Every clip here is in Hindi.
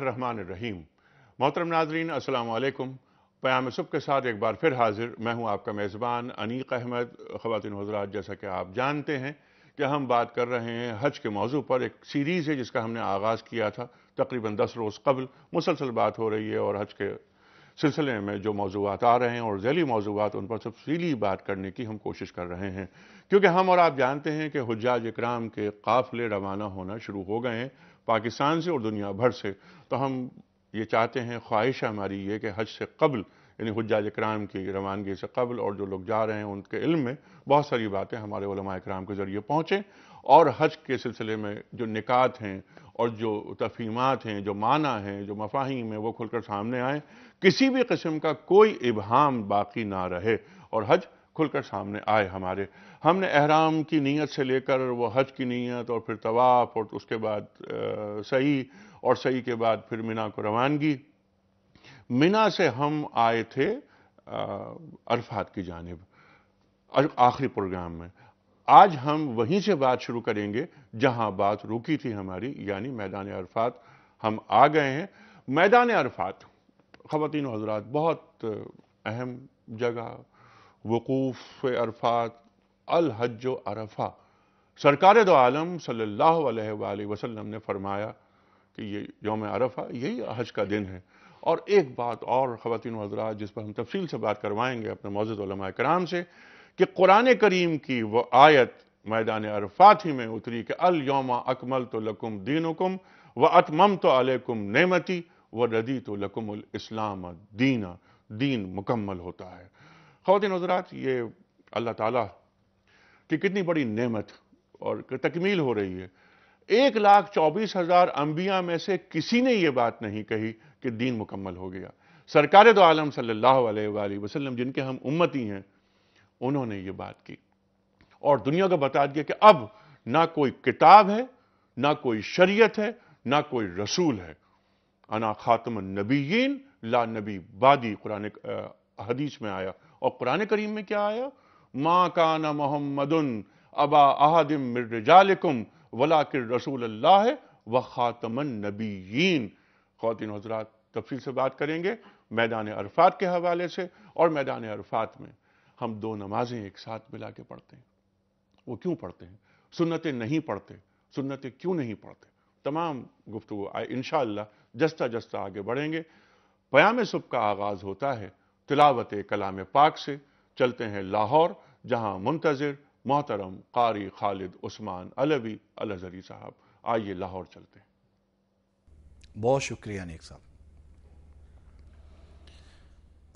रहमान रहीम मोहतरम नाजरीन असलकुम प्याम सुब के साथ एक बार फिर हाजिर मैं हूं आपका मेज़बान अनीक अहमद ख़वान हजरात जैसा कि आप जानते हैं कि हम बात कर रहे हैं हज के मौजू पर एक सीरीज़ है जिसका हमने आगाज़ किया था तकरीबन दस रोज़ कबल मुसलसल बात हो रही है और हज के सिलसिले में जो मौजूद आ रहे हैं और जैली मौजूद उन पर तफसीली बात करने की हम कोशिश कर रहे हैं क्योंकि हम और आप जानते हैं कि हजाज इक्राम के काफ़िले रवाना होना शुरू हो गए हैं पाकिस्तान से और दुनिया भर से तो हम ये चाहते हैं ख्वाहिश हमारी ये कि हज से कबल यानी हजाज कराम की रवानगी से कबल और जो लोग जा रहे हैं उनके इल्म में बहुत सारी बातें हमारे कराम के ज़रिए पहुँचें और हज के सिलसिले में जो निकात हैं और जो तफीमत हैं जो माना हैं जो मफाहिम हैं वो खुलकर सामने आए किसी भी किस्म का कोई इबहम बाकी ना रहे और हज खुलकर सामने आए हमारे हमने अहराम की नीयत से लेकर वो हज की नीयत और फिर तवाफ़ और उसके बाद सही और सही के बाद फिर मिना को रवानगी मिना से हम आए थे अरफात की जानब आखिरी प्रोग्राम में आज हम वहीं से बात शुरू करेंगे जहां बात रुकी थी हमारी यानी मैदान अरफात हम आ गए हैं मैदान अरफात ख़वान हजरात बहुत अहम जगह वकूफ़ अरफात हज अरफा सरकार दो आलम सल्लल्लाहु अलैहि वसल्लम ने फरमाया कि ये यौम अरफा यही हज का दिन है और एक बात और खातिन हजरा जिस पर हम तफसील से बात करवाएंगे अपने मौजूद कराम से कि कुरान करीम की वह आयत मैदान अरफात ही में उतरी कि अल योमा अकमल तो लकुम दीनकुम व अतमम तो अलकुम नमती व रदी तो लकुम इस्लाम दीना दीन मुकम्मल होता है खातिन हजरात ये अल्लाह ताला की कितनी बड़ी नेमत और तकमील हो रही है एक लाख चौबीस हज़ार अंबिया में से किसी ने यह बात नहीं कही कि दीन मुकम्मल हो गया सरकार तो आलम सल्ला वसलम जिनके हम उम्मती हैं उन्होंने ये बात की और दुनिया को बता दिया कि अब ना कोई किताब है ना कोई शरीयत है ना कोई रसूल है अना खातम नबीन ला नबी बादी कुरान हदीस में आया और कुरान करीम में क्या आया मा का ना मोहम्मद अबा अहदिम मिर्रजालकुम वला के रसूल अल्लाह व ख़ातमन नबीन ख़ौतिन हजरात तफसील से बात करेंगे मैदान अरफात के हवाले से और मैदान अरफात में हम दो नमाजें एक साथ मिला के पढ़ते हैं वो क्यों पढ़ते हैं सुन्नतें नहीं पढ़ते सुन्नतें क्यों नहीं पढ़ते तमाम गुफ्तु इन जस्ता जस्ता आगे बढ़ेंगे पयाम सुबह का आगाज़ होता है तिलावत कलाम पाक से चलते हैं लाहौर जहां मुंतज़र मोहतरम कारी खालिद उस्मान अलवी अलजरी साहब आइए लाहौर चलते हैं बहुत शुक्रिया नेक साहब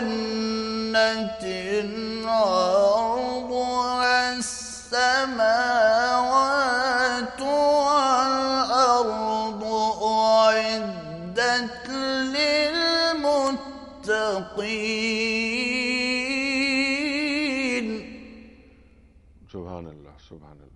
جنة عرضها السماوات والأرض أعدت للمتقين سبحان الله سبحان الله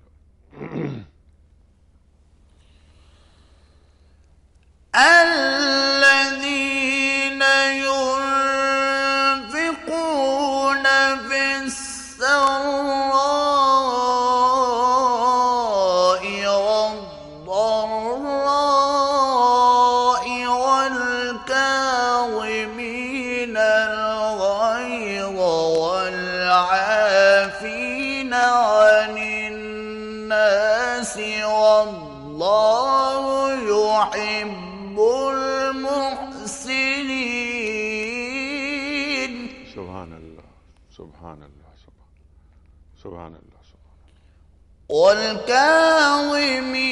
الكاظمين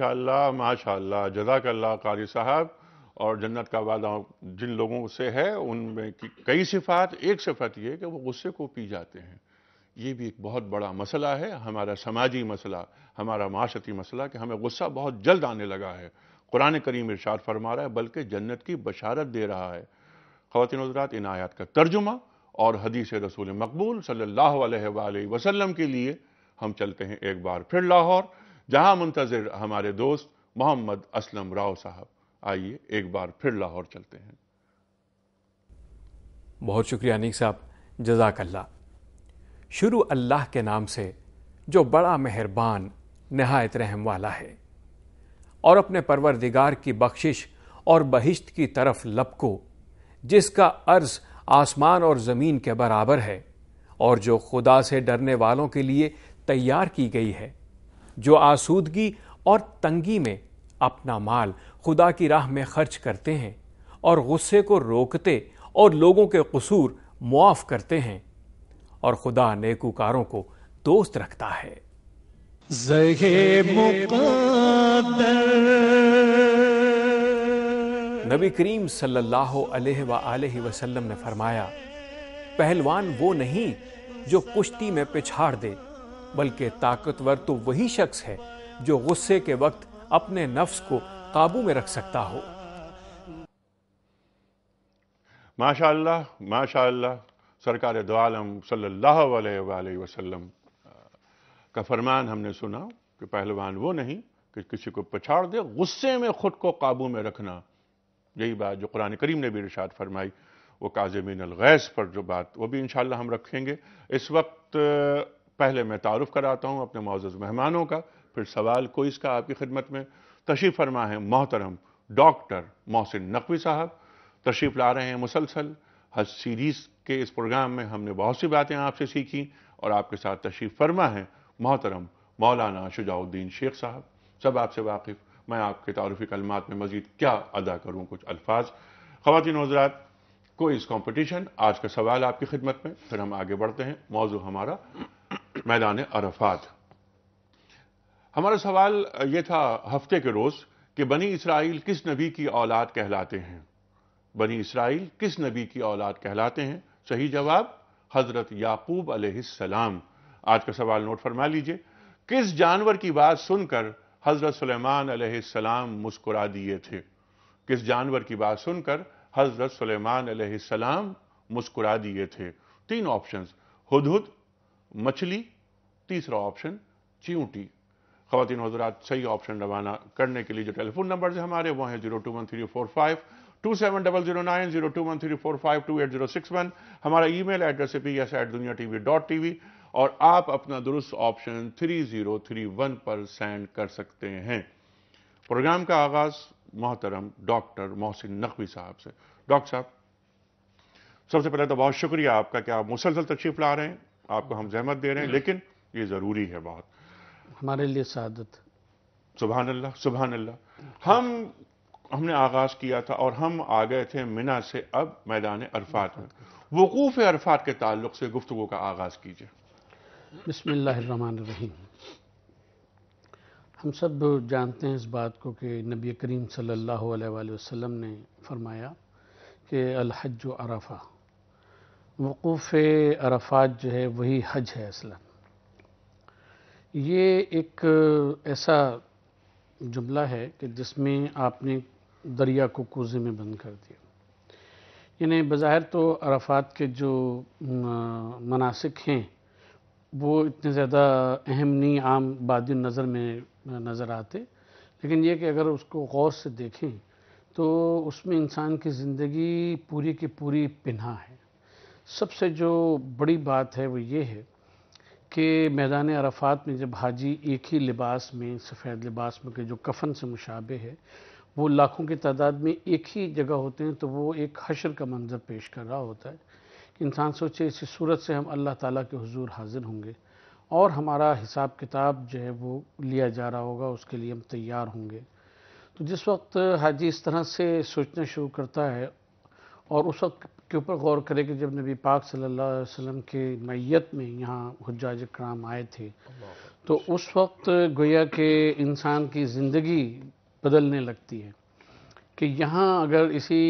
माशा माशाल्लाह जजाकल्ला कारी साहब और जन्नत का वादा जिन लोगों से है उनमें कई सिफात एक सिफत ये कि वो गुस्से को पी जाते हैं ये भी एक बहुत बड़ा मसला है हमारा समाजी मसला हमारा माशती मसला कि हमें गुस्सा बहुत जल्द आने लगा है कुरान करीम इरशाद फरमा रहा है बल्कि जन्नत की बशारत दे रहा है खातिन हजरात इन आयात का तर्जुमा और हदीस रसूल मकबूल सल्ला वसलम के लिए हम चलते हैं एक बार फिर लाहौर जहां मुंतजर हमारे दोस्त मोहम्मद असलम राव साहब आइए एक बार फिर लाहौर चलते हैं बहुत शुक्रिया अनिक साहब जजाकल्ला शुरू अल्लाह के नाम से जो बड़ा मेहरबान नहायत रहम वाला है और अपने परवरदिगार की बख्शिश और बहिश्त की तरफ लपको जिसका अर्ज आसमान और ज़मीन के बराबर है और जो खुदा से डरने वालों के लिए तैयार की गई है जो आसूदगी और तंगी में अपना माल खुदा की राह में खर्च करते हैं और गुस्से को रोकते और लोगों के कसूर मुआफ़ करते हैं और खुदा नेकूकारों को दोस्त रखता है नबी करीम सल्लल्लाहु अलैहि वसल्लम ने फरमाया पहलवान वो नहीं जो कुश्ती में पिछाड़ दे बल्कि ताकतवर तो वही शख्स है जो गुस्से के वक्त अपने नफ्स को काबू में रख सकता हो माशा माशा सरकार दो आलम सल्लल्लाहु अलैहि वसल्लम का फरमान हमने सुना कि पहलवान वो नहीं कि किसी को पछाड़ दे गुस्से में खुद को काबू में रखना यही बात जो कुरान करीम ने भी रिशात फरमाई वो काजमिन गैस पर जो बात वो भी इन हम रखेंगे इस वक्त पहले मैं तारफ़ कराता हूँ अपने मौजूद मेहमानों का फिर सवाल कोई इसका आपकी खिदमत में तशीफ फरमा है मोहतरम डॉक्टर मोहसिन नकवी साहब तशरीफ़ ला रहे हैं मुसलसल हज सीरीज़ के इस प्रोग्राम में हमने बहुत सी बातें आपसे सीखी और आपके साथ तशरीफ़ फरमा है मोहतरम मौलाना शुजाउद्दीन शेख साहब सब आपसे वाकिफ़ मैं आपके तारफ़ी कलमात में मज़ीद क्या अदा करूँ कुछ अल्फाज ख़वान हजरात कोई इस कॉम्पिटिशन आज का सवाल आपकी खिदमत में फिर हम आगे बढ़ते हैं मौजू हमारा मैदान अरफात हमारा सवाल यह था हफ्ते के रोज़ कि बनी इसराइल किस नबी की औलाद कहलाते हैं बनी इसराइल किस नबी की औलाद कहलाते हैं सही जवाब हज़रत याकूब अलैहिस्सलाम आज का सवाल नोट फरमा लीजिए किस जानवर की बात सुनकर हज़रत सुलेमान अलैहिस्सलाम मुस्कुरा दिए थे किस जानवर की बात सुनकर हज़रत सुलेमान अलैहिस्सलाम मुस्कुरा दिए थे तीन ऑप्शंस हुदहुद मछली तीसरा ऑप्शन चींटी खातिन हजरात सही ऑप्शन रवाना करने के लिए जो टेलीफोन नंबर है हमारे वो हैं zero two one three four five two seven double zero nine zero two one three four five two eight zero six one हमारा ई मेल एड्रेस है P S at Duniya T V dot T V और आप अपना दुरुस्त option three zero three one पर सेंड कर सकते हैं प्रोग्राम का आगाज मोहतरम डॉक्टर मोहसिन नकवी साहब से डॉक्टर साहब सबसे पहले तो बहुत शुक्रिया आपका कि आप मुसलसल तशरीफ ला रहे हैं आपको हम जहमत दे रहे हैं लेकिन ये ज़रूरी है बहुत हमारे लिए शहादत सुबह अल्लाह सुबह अल्लाह हम हमने आगाज़ किया था और हम आ गए थे मिना से अब मैदान अरफात में वकूफ़ अरफात के ताल्लुक से गुफ्तु का आगाज़ कीजिए बसमीम हम सब जानते हैं इस बात को कि नबी करीम सल्लल्लाहु अलैहि वसल्लम ने फरमाया कि अलहज अरफा वक़ूफ़ अरफात जो है वही हज है असला ये एक ऐसा जुमला है कि जिसमें आपने दरिया को कूजे में बंद कर दिया यानी बज़ाहिर तो अरफात के जो मनासिक हैं वो इतने ज़्यादा अहम नहीं आम बाद नज़र में नज़र आते लेकिन ये कि अगर उसको गौर से देखें तो उसमें इंसान की ज़िंदगी पूरी की पूरी पिन्हा है सबसे जो बड़ी बात है वो ये है कि मैदान अरफात में जब हाजी एक ही लिबास में सफ़ेद लिबास में के जो कफन से मुशाबे है वो लाखों की तादाद में एक ही जगह होते हैं तो वो एक हशर का मंजर पेश कर रहा होता है कि इंसान सोचे इसी सूरत से हम अल्लाह ताला के हुजूर हाजिर होंगे और हमारा हिसाब किताब जो है वो लिया जा रहा होगा उसके लिए हम तैयार होंगे तो जिस वक्त हाजी इस तरह से सोचना शुरू करता है और उस वक्त के ऊपर गौर करें कि जब नबी पाक सल्लल्लाहु अलैहि वसल्लम के मैत में यहाँ हजाज कराम आए थे तो उस वक्त गोया के इंसान की ज़िंदगी बदलने लगती है कि यहाँ अगर इसी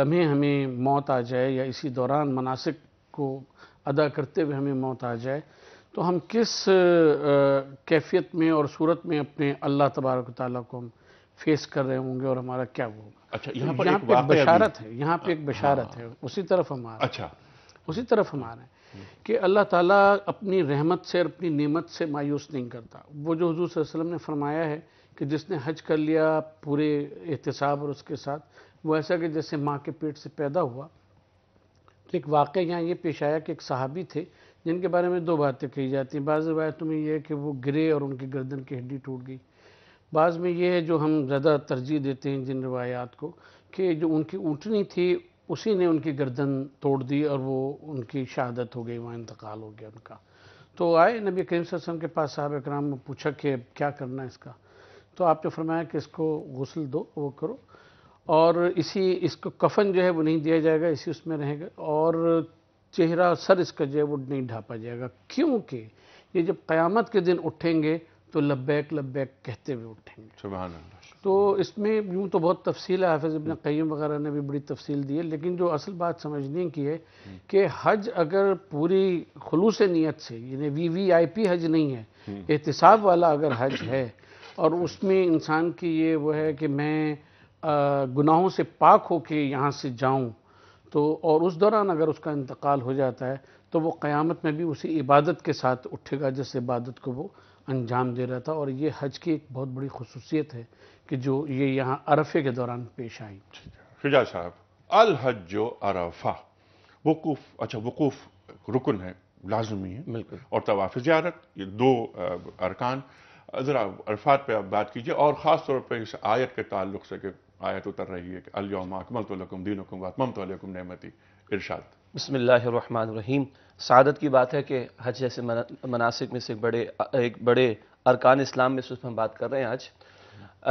लम्हे हमें मौत आ जाए या इसी दौरान मनासिक को अदा करते हुए हमें मौत आ जाए तो हम किस कैफियत में और सूरत में अपने अल्लाह तबारक ताली को हम फेस कर रहे होंगे और हमारा क्या वो होगा अच्छा तो यहाँ पर यहाँ पे एक बशारत है यहाँ पे एक हाँ। बशारत है उसी तरफ हम आ रहे अच्छा उसी तरफ हम आ रहे हैं हम्म। कि अल्लाह ताला अपनी रहमत से और अपनी नेमत से मायूस नहीं करता वो जो हजूर वसल्लम ने फरमाया है कि जिसने हज कर लिया पूरे एहतसाब और उसके साथ वो ऐसा कि जैसे माँ के पेट से पैदा हुआ तो एक वाक़ यहाँ ये पेश आया कि एक साहबी थे जिनके बारे में दो बातें कही जाती हैं बाज़ रवायतों में यह है कि वो गिरे और उनकी गर्दन की हड्डी टूट गई बाद में ये है जो हम ज़्यादा तरजीह देते हैं जिन रवायात को कि जो उनकी ऊँटनी थी उसी ने उनकी गर्दन तोड़ दी और वो उनकी शहादत हो गई वहाँ इंतकाल हो गया उनका तो आए नबी करीम सम के पास साहब कराम ने पूछा कि क्या करना है इसका तो आपने फरमाया कि इसको गसल दो वो करो और इसी इसको कफन जो है वो नहीं दिया जाएगा इसी उसमें रहेगा और चेहरा सर इसका जो है वो नहीं ढापा जाएगा क्योंकि ये जब क़यामत के दिन उठेंगे तो लब्बैक लब्बैक कहते हुए उठेंगे तो इसमें यूँ तो बहुत तफसील है हाफिज़ इबन क़यम वगैरह ने भी बड़ी तफसील दी है लेकिन जो असल बात समझने की है कि हज अगर पूरी खलूस नीयत से यानी वी वी आई पी हज नहीं है एहतसाब वाला अगर हज है और उसमें इंसान की ये वो है कि मैं गुनाहों से पाक होके यहाँ से जाऊँ तो और उस दौरान अगर उसका इंतकाल हो जाता है तो वो क़यामत में भी उसी इबादत के साथ उठेगा जिस इबादत को वो अंजाम दे रहा था और ये हज की एक बहुत बड़ी खसूसियत है कि जो ये यहाँ अरफे के दौरान पेश आई फिजा साहब अल हज जो अरफा वकूफ अच्छा वकूफ रुकन है लाजमी है बिल्कुल और तवाफ़ ज्यारत ये दो अरकान ज़रा अरफात पे आप बात कीजिए और ख़ास तौर पर इस आयत के ताल्लुक से कि आयत उतर रही है कि अलमा अकमल तो दीन वकम नमती इर्शाद बसमीम सदत की बात है कि हज जैसे मनासिक में से बड़े एक बड़े अरकान इस्लाम में से हम बात कर रहे हैं आज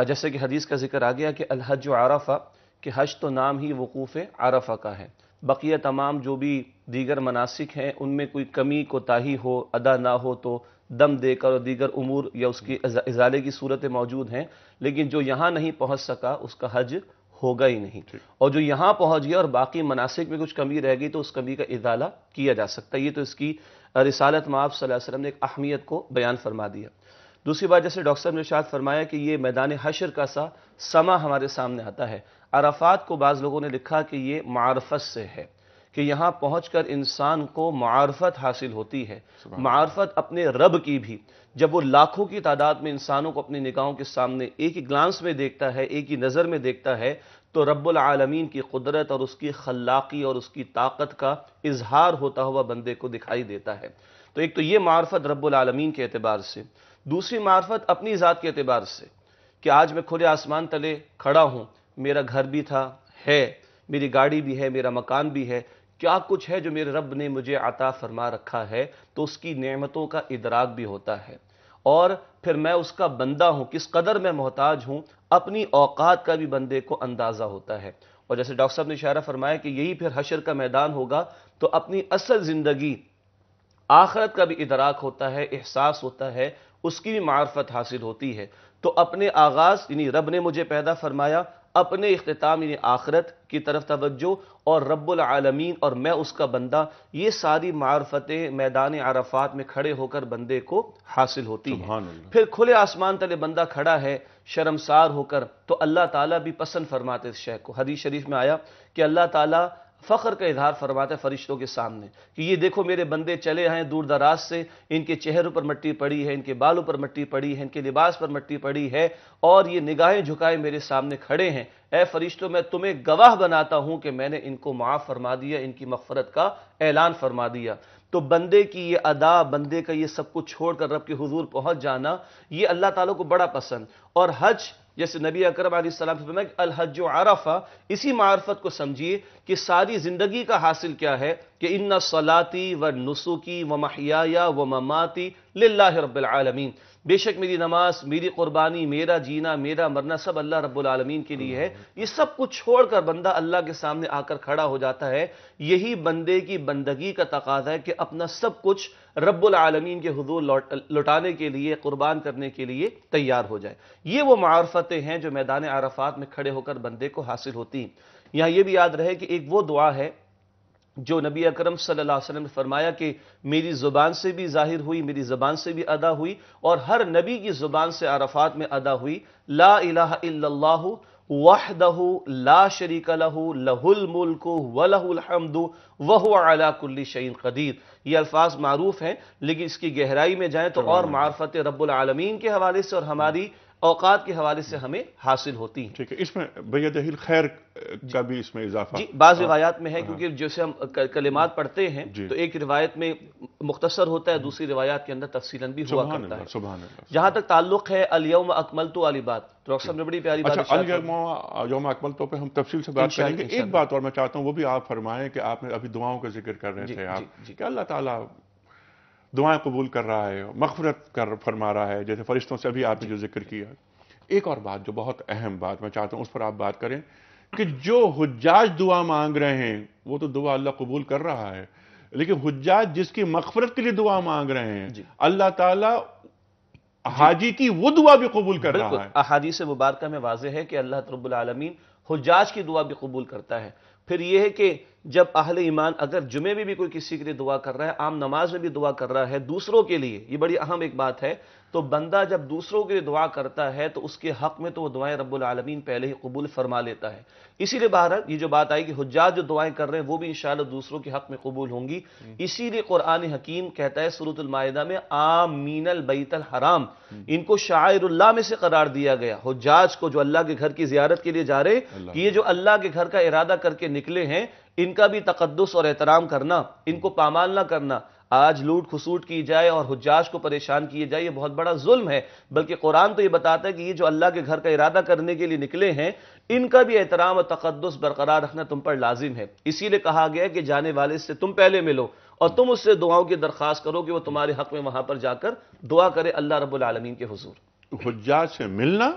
जैसे कि हदीस का जिक्र आ गया कि अलहज आरफ़ा कि हज तो नाम ही वकूफ़ आरफ़ा का है बकिया तमाम जो भी दीगर मनासिक हैं उनमें कोई कमी कोताही हो अदा ना हो तो दम देकर और दीगर उमूर या उसकी इजाले की सूरतें मौजूद हैं लेकिन जो यहाँ नहीं पहुँच सका उसका हज होगा ही नहीं और जो यहां पहुंच गया और बाकी मनासिक में कुछ कमी रह गई तो उस कमी का इजाला किया जा सकता है ये तो इसकी रिसालत माफ वसलम ने एक अहमियत को बयान फरमा दिया दूसरी बात जैसे डॉक्टर साहब ने शायद फरमाया कि ये मैदान हशर का सा समा हमारे सामने आता है अराफात को बाज़ लोगों ने लिखा कि ये मारफत से है कि यहाँ पहुंचकर इंसान को मार्फत हासिल होती है मार्फत अपने रब की भी जब वो लाखों की तादाद में इंसानों को अपनी निगाहों के सामने एक ही ग्लांस में देखता है एक ही नज़र में देखता है तो रब्बुल आलमीन की कुदरत और उसकी खल्लाकी और उसकी ताकत का इजहार होता हुआ बंदे को दिखाई देता है तो एक तो ये मार्फत रब्बुल आलमीन के अतबार से दूसरी मार्फत अपनी ज़ात के अतबार से कि आज मैं खुले आसमान तले खड़ा हूँ मेरा घर भी था है मेरी गाड़ी भी है मेरा मकान भी है क्या कुछ है जो मेरे रब ने मुझे अता फरमा रखा है तो उसकी नेमतों का इदराक भी होता है और फिर मैं उसका बंदा हूँ किस कदर मैं मोहताज हूँ अपनी औकात का भी बंदे को अंदाज़ा होता है और जैसे डॉक्टर साहब ने इशारा फरमाया कि यही फिर हशर का मैदान होगा तो अपनी असल ज़िंदगी आखरत का भी इदराक होता है एहसास होता है उसकी भी मार्फत हासिल होती है तो अपने आगाज़ यानी रब ने मुझे पैदा फरमाया अपने अख्ताम आखरत की तरफ तवज्जो और आलमीन और मैं उसका बंदा ये सारी मारफतें मैदान अरफात में खड़े होकर बंदे को हासिल होती हैं फिर खुले आसमान तले बंदा खड़ा है शर्मसार होकर तो अल्लाह ताला भी पसंद फरमाते इस को हदीस शरीफ में आया कि अल्लाह ताला फ़ख्र का इजहार फरमाते फरिश्तों के सामने कि ये देखो मेरे बंदे चले हैं दूर दराज से इनके चेहरों पर मट्टी पड़ी है इनके बालों पर मट्टी पड़ी है इनके लिबास पर मट्टी पड़ी है और ये निगाहें झुकाए मेरे सामने खड़े हैं ए फरिश्तों मैं तुम्हें गवाह बनाता हूं कि मैंने इनको माफ़ फरमा दिया इनकी मफफरत का ऐलान फरमा दिया तो बंदे की ये अदा बंदे का ये सब कुछ छोड़कर रब के हुजूर पहुंच जाना ये अल्लाह ताला को बड़ा पसंद और हज जैसे नबी अकरम सलाम अल हज आरफा इसी मार्फत को समझिए कि सारी ज़िंदगी का हासिल क्या है कि इन्ना सलाती व नसुकी व महिया व ममाती लाला रबालमीन बेशक मेरी नमाज मेरी कुर्बानी मेरा जीना मेरा मरना सब अल्लाह रबालमीन के लिए है ये सब कुछ छोड़कर बंदा अल्लाह के सामने आकर खड़ा हो जाता है यही बंदे की बंदगी का तकाजा है कि अपना सब कुछ रब्बुल आलमीन के हजूर लौटाने के लिए कुर्बान करने के लिए तैयार हो जाए ये वो मारफतें हैं जो मैदान आराफात में खड़े होकर बंदे को हासिल होती हैं यहां ये भी याद रहे कि एक वो दुआ है जो नबी अकरम सल्लल्लाहु अलैहि वसल्लम ने फरमाया कि मेरी ज़ुबान से भी जाहिर हुई मेरी ज़ुबान से भी अदा हुई और हर नबी की ज़ुबान से अराफात में अदा हुई ला इलाहा इल्लल्लाहु दहू ला शरीक लहू लहुल मुल्क हमदू वह अला कुल्ली शहीन कदीर ये अल्फाज मरूफ हैं लेकिन इसकी गहराई में जाए तो और मार्फत आलमीन के हवाले से और हमारी औकात के हवाले से हमें हासिल होती हैं ठीक है इसमें भैया जहील खैर का भी इसमें इजाफा जी बाज हाँ। रिवायात में है हाँ। क्योंकि जैसे हम कलिमात पढ़ते हैं तो एक रिवायत में मुख्तसर होता है हाँ। दूसरी रिवायात के अंदर तफसीलन भी हुआ करता है जहां तक ताल्लुक है अलयम अकमल तो वाली बात तो डॉक्टर साहब ने बड़ी प्यारी अच्छा, यौम अकमल तो पे हम तफसील से बात करेंगे एक बात और मैं चाहता हूँ वो भी आप फरमाएं कि आपने अभी दुआओं का जिक्र कर रहे थे आप क्या अल्लाह ताला दुआएं कबूल कर रहा है मखफरत कर फरमा रहा है जैसे फरिश्तों से अभी आपने जो जिक्र किया एक और बात जो बहुत अहम बात मैं चाहता हूँ उस पर आप बात करें कि जो हजाज दुआ मांग रहे हैं वो तो दुआ अल्लाह कबूल कर रहा है लेकिन हजाज जिसकी मफफरत के लिए दुआ मांग रहे हैं अल्लाह ताला हाजी की वो दुआ भी कबूल कर रहा है अहादी से मुबारक में वाज है कि अल्लाह तब्बुल आलमीन हजाज की दुआ भी कबूल करता है फिर यह है कि जब अहल ईमान अगर जुमे में भी कोई किसी के लिए दुआ कर रहा है आम नमाज में भी दुआ कर रहा है दूसरों के लिए ये बड़ी अहम एक बात है तो बंदा जब दूसरों के लिए दुआ करता है तो उसके हक में तो वो दुआएं रब्बुल आलमीन पहले ही कबूल फरमा लेता है इसीलिए बहरहाल ये जो बात आई कि हजाज जो दुआएं कर रहे हैं वो भी इंशाल्लाह दूसरों के हक में कबूल होंगी हम्म। इसीलिए कुरान हकीम कहता है सूरतमायदा में आमीनल बैतल हराम हम्म। इनको शायरुल्लाह में से करार दिया गया हजाज को जो अल्लाह के घर की जियारत के लिए जा रहे कि ये जो अल्लाह के घर का इरादा करके निकले हैं इनका भी तकदस और एहतराम करना इनको पामाल ना करना आज लूट खसूट की जाए और हजाज को परेशान किए जाए ये बहुत बड़ा जुल्म है बल्कि कुरान तो ये बताता है कि ये जो अल्लाह के घर का इरादा करने के लिए निकले हैं इनका भी एहतराम और तकदस बरकरार रखना तुम पर लाजिम है इसीलिए कहा गया कि जाने वाले से तुम पहले मिलो और तुम उससे दुआओं की दरख्वास्त करो कि वह तुम्हारे हक में वहां पर जाकर दुआ करे अल्लाह रबालमीन के हजूर हजाज से मिलना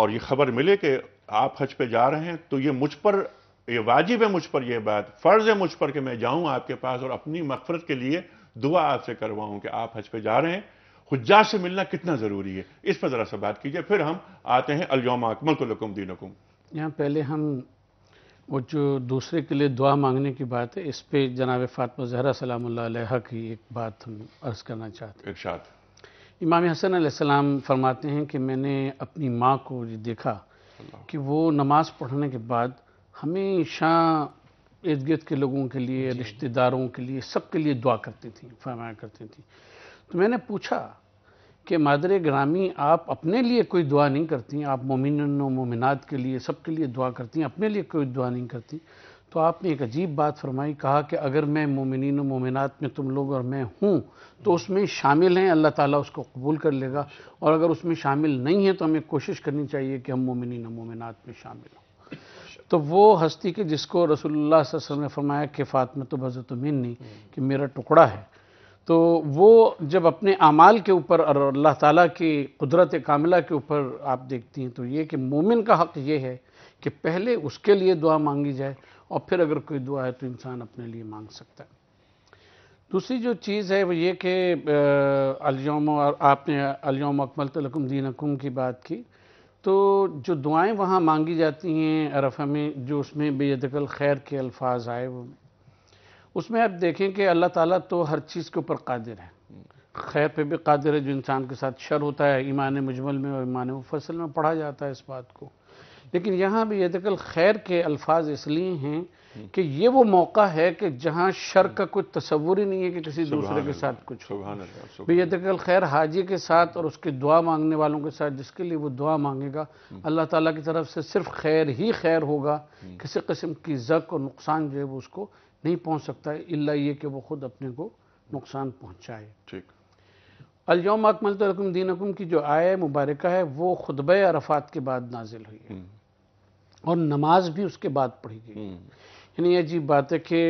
और ये खबर मिले कि आप हज पे जा रहे हैं तो ये मुझ पर ये वाजिब है मुझ पर यह बात फ़र्ज है मुझ पर कि मैं जाऊं आपके पास और अपनी मफफरत के लिए दुआ आपसे करवाऊं कि आप हज पे जा रहे हैं हुज्जा से मिलना कितना ज़रूरी है इस पर ज़रा सा बात कीजिए फिर हम आते हैं अलियोम अकमल को लकुम दीनकुम यहाँ पहले हम वो जो दूसरे के लिए दुआ मांगने की बात है इस पर जनाब फातमा जहरा सलाम की एक बात हम अर्ज़ करना चाहते हैं इर्शाद इमाम हसन आसमाम फरमाते हैं कि मैंने अपनी माँ को देखा कि वो नमाज़ पढ़ने के बाद हमेशा इर्द गिर्द के लोगों के लिए रिश्तेदारों के लिए सबके लिए दुआ करती थी फरमाया करती थी तो मैंने पूछा कि मादर ग्रामी आप अपने लिए कोई दुआ नहीं करती आप मोमिन मोमिनात के लिए सबके लिए दुआ करती अपने लिए कोई दुआ नहीं करती तो आपने एक अजीब बात फरमाई कहा कि अगर मैं मोमिन मोमिनात में तुम लोग और मैं हूँ तो उसमें शामिल हैं अल्लाह ताला उसको कबूल कर लेगा और अगर उसमें शामिल नहीं है तो हमें कोशिश करनी चाहिए कि हम मोमिन मोमिनात में शामिल हों तो वो हस्ती के जिसको रसूलुल्लाह वसल्लम ने फरमाया कि फ़ातमा तो नहीं कि मेरा टुकड़ा है तो वो जब अपने अमाल के ऊपर और अल्लाह ताला की कुदरत कामिला के ऊपर आप देखती हैं तो ये कि मोमिन का हक़ ये है कि पहले उसके लिए दुआ मांगी जाए और फिर अगर कोई दुआ है तो इंसान अपने लिए मांग सकता है दूसरी जो चीज़ है वो ये कि अलयोम और आपने अलयोम अकमल तलकुम दीनकुम की बात की तो जो दुआएं वहाँ मांगी जाती हैं अरफा में जो उसमें बेदकल खैर के अल्फाज आए वो में उसमें आप देखें कि अल्लाह ताला तो हर चीज़ के ऊपर कादिर है खैर पे भी कादिर है जो इंसान के साथ शर होता है ईमान मुजमल में और ईमान मुफसल में पढ़ा जाता है इस बात को लेकिन यहाँ भी यदकल खैर के अल्फाज इसलिए हैं कि ये वो मौका है कि जहाँ शर का कुछ तस्वुर ही नहीं है कि किसी दूसरे के साथ कुछ बेदकल यदकल खैर हाजी के साथ और उसकी दुआ मांगने वालों के साथ जिसके लिए वो दुआ मांगेगा अल्लाह ताला की तरफ से सिर्फ खैर ही खैर होगा किसी किस्म की जक और नुकसान जो है वो उसको नहीं पहुँच सकता है इला ये कि वो खुद अपने को नुकसान पहुँचाए ठीक अलयोम अकमल दीन दीनकुम की जो आय मुबारक है वो खुतब अरफात के बाद नाजिल हुई है हम्म। और नमाज भी उसके बाद पढ़ी गई हम्म। यानी अजीब बात है कि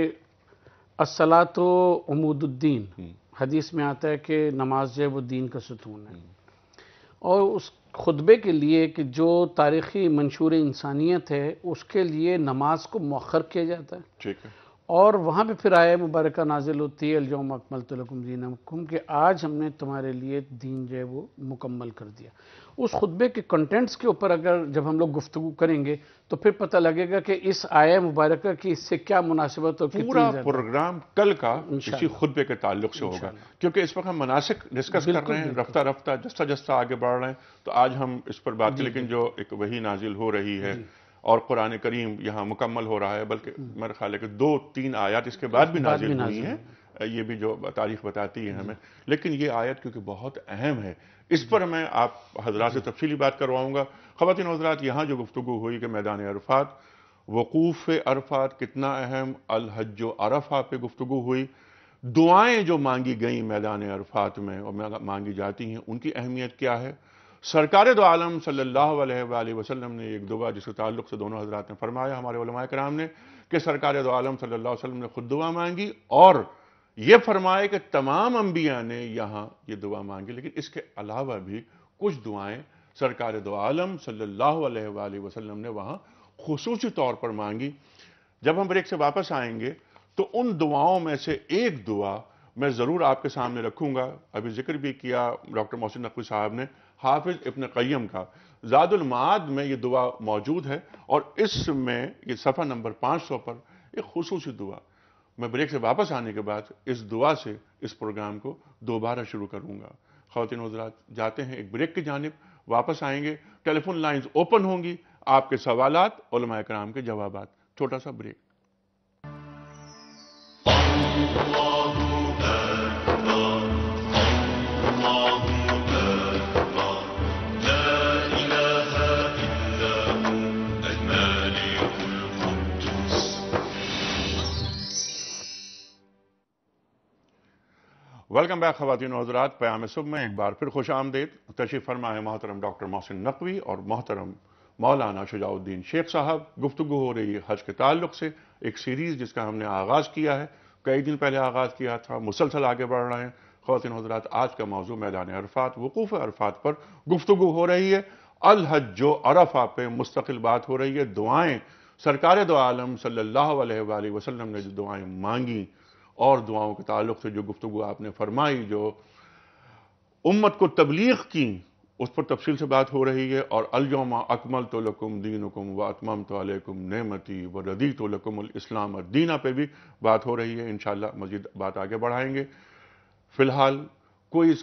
असला तो उमूदुद्दीन हम्म। हदीस में आता है कि नमाज जो है वो दीन का सतून है हम्म। और उस खुतबे के लिए कि जो तारीखी मंशूर इंसानियत है उसके लिए नमाज को मौखर किया जाता है ठीक है और वहाँ पे फिर आया मुबारक नाजिल होती है अलजोम अकमल तलकुम दीन हुकुम कि आज हमने तुम्हारे लिए दीन जो है वो मुकम्मल कर दिया उस खुतबे के कंटेंट्स के ऊपर अगर जब हम लोग गुफ्तु करेंगे तो फिर पता लगेगा कि इस आया मुबारक की इससे क्या मुनासिबत और पूरा प्रोग्राम कल का इसी खुतबे के ताल्लुक से होगा क्योंकि इस वक्त हम मनासिक डिस्कस कर रहे हैं रफ्ता रफ्ता जस्ता जस्ता आगे बढ़ रहे हैं तो आज हम इस पर बात लेकिन जो एक वही नाजिल हो रही है और कुरान करीम यहाँ मुकम्मल हो रहा है बल्कि मेरे ख्याल है कि दो तीन आयत इसके बाद भी नाजिल हुई हैं ये भी जो तारीख बताती है हमें लेकिन ये आयत क्योंकि बहुत अहम है इस पर मैं आप हजरा से तफसीली बात करवाऊंगा ख़वान हजरात यहाँ जो गुफ्तु हुई कि मैदान अरफात वकूफ़ अरफात कितना अहम अलहज अरफा पे गुफ्तु हुई दुआएँ जो मांगी गई मैदान अरफात में और मांगी जाती हैं उनकी अहमियत क्या है सरकार दो आलम सल्ला वसलम ने एक दुआ जिसके ताल्लुक से दोनों हजरात ने फरमाया हमारे कराम ने कि सरकार दो आलम सल्ला वसलम ने खुद दुआ मांगी और यह फरमाए कि तमाम अंबिया ने यहाँ ये दुआ मांगी लेकिन इसके अलावा भी कुछ दुआएं सरकार दो आलम सल्ला वसलम ने वहां खसूस तौर पर मांगी जब हम ब्रेक से वापस आएंगे तो उन दुआओं में से एक दुआ मैं ज़रूर आपके सामने रखूंगा अभी जिक्र भी किया डॉक्टर मोहसिन नकवी साहब ने हाफिज इबन क़य्यम का ज़ादुलमाद में ये दुआ मौजूद है और इसमें ये सफ़ा नंबर पाँच सौ पर एक खसूसी दुआ मैं ब्रेक से वापस आने के बाद इस दुआ से इस प्रोग्राम को दोबारा शुरू करूँगा खातिन हजरात जाते हैं एक ब्रेक की जानब वापस आएंगे टेलीफोन लाइंस ओपन होंगी आपके सवालत कराम के जवाब छोटा सा ब्रेक वेलकम बैक खातिन हजरात प्याम सुब में एक बार फिर खुश आमदेद तशीफ फरमा है मोहतरम डॉक्टर मोहसिन नकवी और मोहतरम मौलाना शुजाउद्दीन शेख साहब गुफ्तु हो रही है हज के ताल्लुक से एक सीरीज़ जिसका हमने आगाज़ किया है कई दिन पहले आगाज़ किया था मुसलसल आगे बढ़ रहे हैं खातिन हजरात आज का मौजू मैदान अरफात वकूफ़ अरफात पर गुफ्तु हो रही है अलहज जो अरफा पे मुस्तकिल बात हो रही है दुआएँ सरकार दो आलम सल्ला वसलम ने जो दुआएं मांगी और दुआओं के ताल्लुक से जो गुफ्तु आपने फरमाई जो उम्मत को तबलीग की उस पर तफसील से बात हो रही है और अलयोमा अकमल तो लकुम दीनकुम व अतमम तो अलकुम नमती व रदी तो लकुम इस्लाम दीना पर भी बात हो रही है इन मजीद बात आगे बढ़ाएंगे फ़िलहाल कोई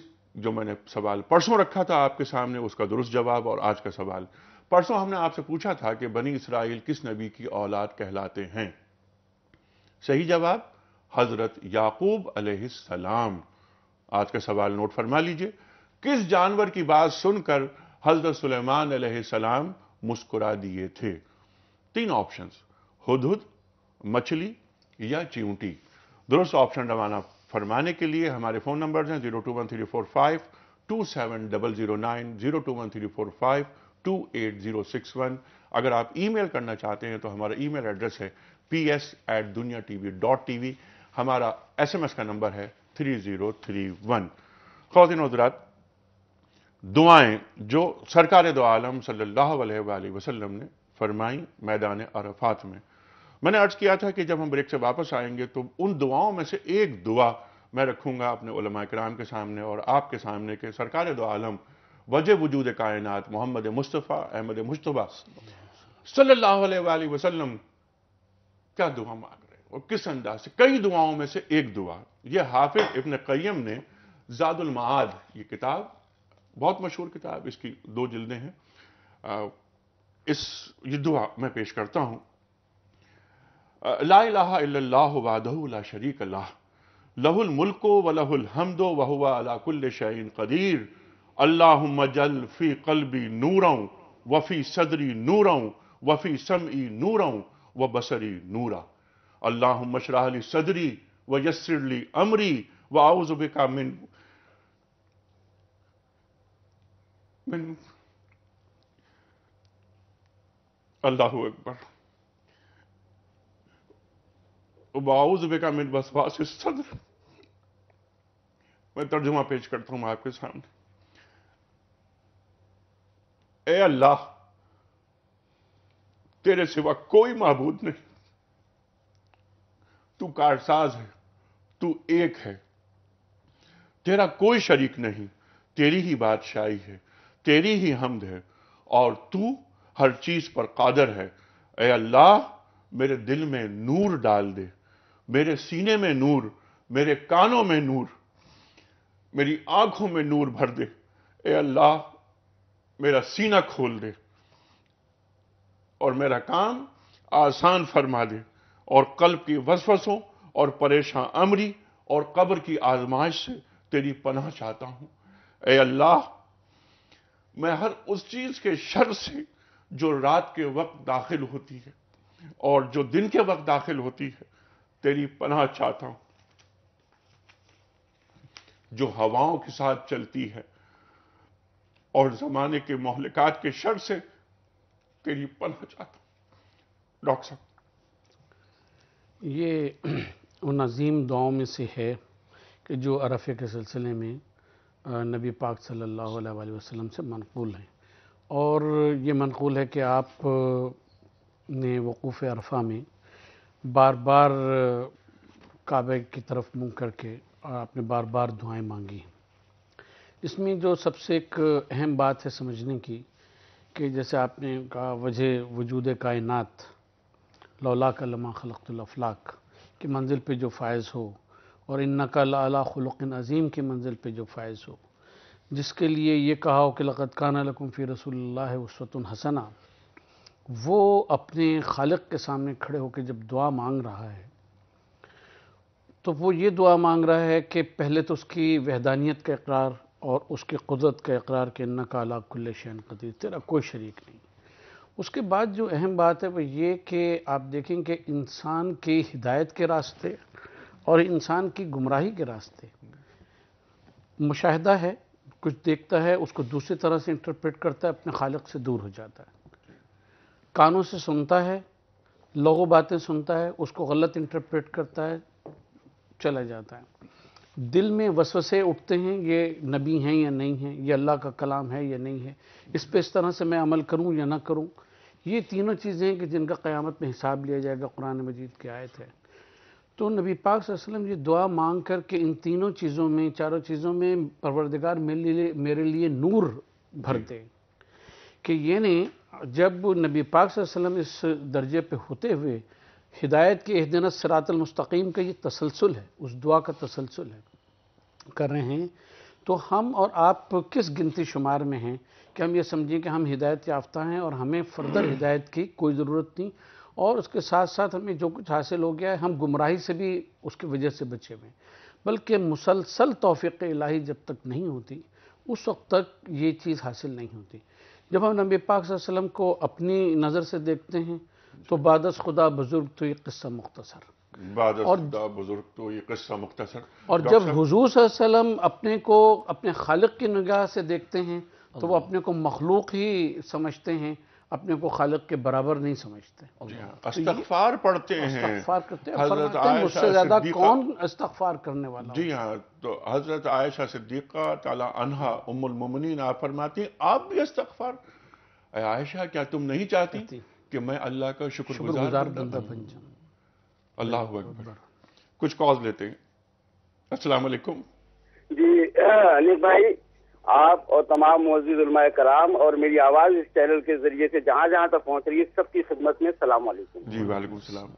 जो मैंने सवाल परसों रखा था आपके सामने उसका दुरुस्त जवाब और आज का सवाल परसों हमने आपसे पूछा था कि बनी इसराइल किस नबी की औलाद कहलाते हैं सही जवाब हजरत याकूब अलैहिस्सलाम आज का सवाल नोट फरमा लीजिए किस जानवर की बात सुनकर हजरत सुलेमान अलैहिस्सलाम मुस्कुरा दिए थे तीन ऑप्शंस हुदहुद मछली या चींटी दुरुस्त ऑप्शन रवाना फरमाने के लिए हमारे फ़ोन नंबर हैं zero two one three four five two seven double zero nine zero two one three four five two eight zero six one अगर आप ईमेल करना चाहते हैं तो हमारा ईमेल एड्रेस है P S at Duniya TV dot TV हमारा एस एम एस का नंबर है थ्री जीरो थ्री वन खातिन हजरात दुआएं जो सरकार दो आलम सल्ला वसलम ने फरमाई मैदान अरफात में मैंने अर्ज किया था कि जब हम ब्रेक से वापस आएंगे तो उन दुआओं में से एक दुआ मैं रखूंगा अपने कराम के सामने और आपके सामने के सरकार दो आलम वजह वजूद कायनात मोहम्मद मुस्तफ़ा अहमद मुशतबा सल्ला वसलम क्या दुआ मांग और किस अंदाज से कई दुआओं में से एक दुआ यह हाफिज इबन कैम ने जादुलमाद ये किताब बहुत मशहूर किताब इसकी दो जिल्दें हैं इस ये दुआ मैं पेश करता हूँ ला शरीक अल्लाह लहुल मुल्को व लहुल हमदो वहुआ अलाकुल्ल शैन कदीर अल्लाह मजल फ़ी कलबी नूरों वफ़ी सदरी नूरों वफ़ी समई नूरों व बसरी नूरा अल्लाह मशराहली सदरी व यसरली अमरी व आउजुबिका मिन मिन अल्लाह अकबर वाउजुबिका मिन बसवास सदर मैं तर्जुमा पेश करता हूं आपके सामने ए अल्लाह तेरे सिवा कोई महबूद नहीं तू कारसाज है तू एक है तेरा कोई शरीक नहीं तेरी ही बादशाही है तेरी ही हमद है और तू हर चीज पर कादर है ए अल्लाह मेरे दिल में नूर डाल दे मेरे सीने में नूर मेरे कानों में नूर मेरी आंखों में नूर भर दे ए अल्लाह मेरा सीना खोल दे और मेरा काम आसान फरमा दे और कल्ब की वसवसों और परेशान अमरी और कब्र की आजमाइश से तेरी पनाह चाहता हूं ए अल्लाह मैं हर उस चीज के शर से जो रात के वक्त दाखिल होती है और जो दिन के वक्त दाखिल होती है तेरी पनाह चाहता हूं जो हवाओं के साथ चलती है और जमाने के मोहलिकात के शर से तेरी पनाह चाहता हूं डॉक्टर साहब ये अजीम दुआओं में से है कि जो अरफे के सिलसिले में नबी पाक सल्लल्लाहु अलैहि वसल्लम से मनकूल हैं और ये मनकूल है कि आप ने वक़ूफ़ अरफा में बार बार काबे की तरफ मुंह करके आपने बार बार दुआएं मांगी हैं इसमें जो सबसे एक अहम बात है समझने की कि जैसे आपने कहा वजह वजूद कायनात लौला कलमा खलतफलाक की मंजिल पर जो फायज़ हो और इन नकल अला खलुकिन अज़ीम की मंजिल पर जो फायज़ हो जिसके लिए ये कहा हो कि लक़त खान लकुम फ़ी रसूल उसवतन हसना वो अपने खालक के सामने खड़े होकर जब दुआ मांग रहा है तो वो ये दुआ मांग रहा है कि पहले तो उसकी वहदानियत का इकरार और उसकी कुदरत का इकरार के नकाला कुल्ले शैन कदीर तेरा कोई शरीक नहीं उसके बाद जो अहम बात है वो ये कि आप देखेंगे इंसान की हिदायत के रास्ते और इंसान की गुमराही के रास्ते मुशाहिदा है कुछ देखता है उसको दूसरी तरह से इंटरप्रेट करता है अपने खालक से दूर हो जाता है कानों से सुनता है लोगों बातें सुनता है उसको गलत इंटरप्रेट करता है चला जाता है दिल में वसवसे उठते हैं ये नबी हैं या नहीं हैं ये अल्लाह का कलाम है या नहीं है इस पर इस तरह से मैं अमल करूं या ना करूं ये तीनों चीज़ें हैं कि जिनका क़यामत में हिसाब लिया जाएगा कुरान मजीद की आयत है तो नबी पाक वसलम ये दुआ मांग कर के इन तीनों चीज़ों में चारों चीज़ों में परवरदगार मेरे लिए मेरे लिए नूर भर दें कि यानी जब नबी पाक वसलम इस दर्जे पर होते हुए हिदायत के अहदन सरातलमस्तकीम का ये तसलसल है उस दुआ का तसलसल है कर रहे हैं तो हम और आप किस गिनती शुमार में हैं कि हम ये समझें कि हम हिदायत याफ्ता हैं और हमें फर्दर हिदायत की कोई ज़रूरत नहीं और उसके साथ साथ हमें जो कुछ हासिल हो गया है हम गुमराही से भी उसकी वजह से बचे हुए बल्कि मुसलसल तोफ़ी इलाही जब तक नहीं होती उस वक्त तक ये चीज़ हासिल नहीं होती जब हम नबी पाक वसल्लम को अपनी नज़र से देखते हैं तो बादस खुदा बुज़ुर्ग तो ये किस्सा मुख्तसर और बुजुर्ग तो ये किस्सा मुख्तसर और जब हजूर वसलम अपने को अपने खालिक की निगाह से देखते हैं तो वो अपने को मखलूक ही समझते हैं अपने को खालक के बराबर नहीं समझते अस्तगफार हाँ। तो पढ़ते हैं अस्तगफार करते हैं मुझसे ज्यादा कौन अस्तगफार करने वाला जी हाँ तो हजरत आयशा सिद्दीका ताला अनहा उम्मुल मुमनीन आप फरमाती आप भी अस्तगफार आयशा क्या तुम नहीं चाहती कि मैं अल्लाह का शुक्रगुजार बंदा बन जाऊं अल्लाह अकबर कुछ कॉल लेते हैं अस्सलाम वालेकुम जी अली भाई आप और तमाम मौजूद कराम और मेरी आवाज इस चैनल के जरिए से जहाँ जहाँ तक पहुँच रही है सबकी खिदमत में सलाम वालेकुम जी वालेकुम सलाम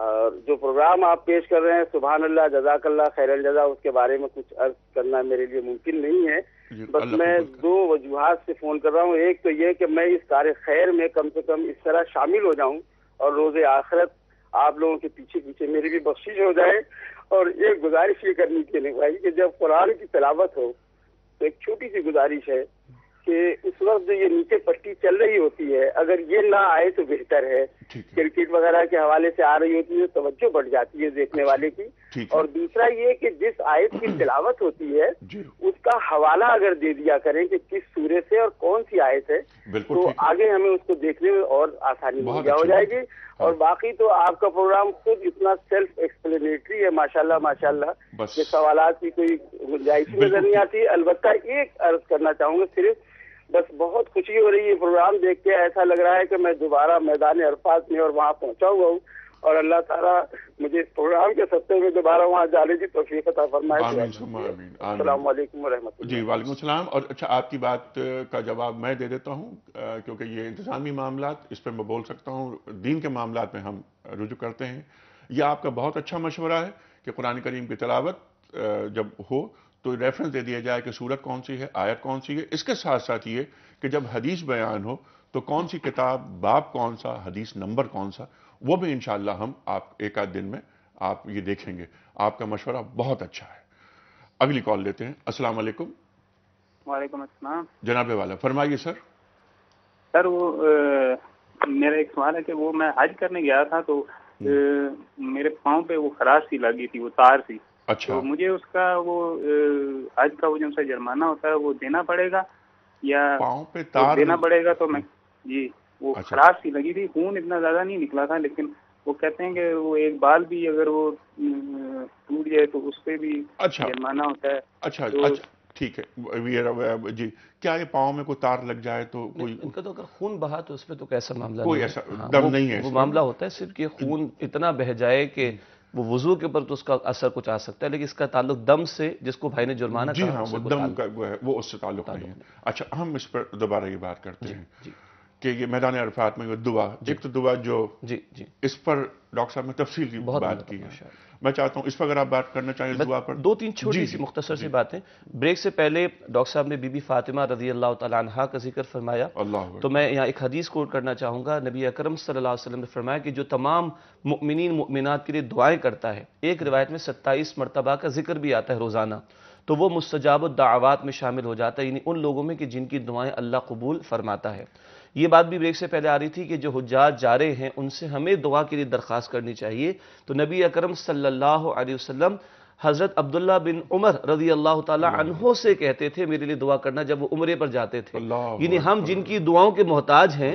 और जो प्रोग्राम आप पेश कर रहे हैं सुबहान अल्लाह जजाकल्ला खैर जजा उसके बारे में कुछ अर्ज करना मेरे लिए मुमकिन नहीं है बस मैं दो वजूहत से फोन कर रहा हूँ एक तो ये कि मैं इस कार खैर में कम से कम इस तरह शामिल हो जाऊँ और रोज आखिरत आप लोगों के पीछे पीछे मेरी भी बख्शिश हो जाए और एक गुजारिश ये करनी चाहिए भाई कि जब कुरान की तलावत हो तो एक छोटी सी गुजारिश है कि इस वक्त जो ये नीचे पट्टी चल रही होती है अगर ये ना आए तो बेहतर है क्रिकेट वगैरह के हवाले से आ रही होती है तो तवज्जो बढ़ जाती है देखने वाले की और दूसरा ये कि जिस आयत की तिलावत होती है उसका हवाला अगर दे दिया करें कि किस सूर्य से और कौन सी आयत है तो आगे हमें उसको देखने में और आसानी हो हो जाएगी हाँ। और बाकी तो आपका प्रोग्राम खुद इतना सेल्फ एक्सप्लेनेटरी है माशाल्लाह माशाल्लाह के सवाल की कोई गुंजाइश नजर नहीं आती अलबत्ता एक अर्ज करना चाहूंगा सिर्फ बस बहुत खुशी हो रही है प्रोग्राम देख के ऐसा लग रहा है कि मैं दोबारा मैदान अरफात में और वहाँ पहुँचा हुआ हूँ और अल्लाह ताला मुझे प्रोग्राम के सत्ते में दोबारा वहाँ जाने की तोफीक जी वालेकुम सलाम और अच्छा आपकी बात का जवाब मैं दे देता हूँ क्योंकि ये इंतजामी मामला इस पर मैं बोल सकता हूँ दीन के मामला में हम रुजू करते हैं यह आपका बहुत अच्छा मशवरा है कि कुरान करीम की तलावत जब हो तो रेफरेंस दे दिया जाए कि सूरत कौन सी है आयत कौन सी है इसके साथ साथ ये कि जब हदीस बयान हो तो कौन सी किताब बाप कौन सा हदीस नंबर कौन सा वो भी इन हम आप एक आध दिन में आप ये देखेंगे आपका मशवरा बहुत अच्छा है अगली कॉल लेते हैं अस्सलाम वालेकुम वालेकुम अस्सलाम जनाबे वाला फरमाइए सर सर वो मेरा एक सवाल है कि वो मैं हज करने गया था तो आ, हम्म। मेरे पाँव पे वो खराश सी लगी थी वो तार सी अच्छा तो मुझे उसका वो हज का वो जो जुर्माना होता है वो देना पड़ेगा या पाँव पे तार तो देना पड़ेगा तो मैं हम्म। जी वो अच्छा। खराश सी लगी थी खून इतना ज्यादा नहीं निकला था लेकिन वो कहते हैं कि वो एक बाल भी अगर वो टूट जाए तो उस पर भी अच्छा जुर्माना होता है अच्छा तो अच्छा ठीक है जी क्या ये पाओ में कोई तार लग जाए तो कोई उनका तो अगर खून बहा तो उसमें तो कैसा मामला कोई ऐसा हाँ, दम नहीं है वो मामला होता है सिर्फ कि खून इतना बह जाए कि वो वजू के ऊपर तो उसका असर कुछ आ सकता है लेकिन इसका ताल्लुक दम से जिसको भाई ने जुर्माना जी हाँ वो दम का वो है वो उससे ताल्लुक नहीं है अच्छा हम इस पर दोबारा ये बात करते हैं कि मैदान अरफात में दुआ एक तो दुआ जो जी जी इस पर डॉक्टर साहब ने तफसील की बहुत बात की है मैं चाहता हूँ इस पर अगर आप बात करना चाहें दुआ पर दो तीन छोटी सी मुख्तसर सी बातें ब्रेक से पहले डॉक्टर साहब ने बीबी फातिमा रजी अल्लाह तहा का जिक्र फरमाया तो मैं यहाँ एक हदीस कोट करना चाहूंगा नबी अकरम सल्लल्लाहु अलैहि वसल्लम ने फरमाया कि जो तमाम मुमिन मुमिनत के लिए दुआएं करता है एक रिवायत में सत्ताईस मरतबा का जिक्र भी आता है रोज़ाना तो वो मुस्तजाब दावात में शामिल हो जाता है यानी उन लोगों में कि जिनकी दुआएं अल्लाह कबूल फरमाता है ये बात भी ब्रेक से पहले आ रही थी कि जो हजात जा रहे हैं उनसे हमें दुआ के लिए दरख्वास्त करनी चाहिए तो नबी अकरम सल्लल्लाहु अलैहि वसल्लम हज़रत अब्दुल्ला बिन उमर रजी अल्लाह तहों से कहते थे मेरे लिए दुआ करना जब वो उम्रे पर जाते थे यानी हम जिनकी दुआओं के मोहताज हैं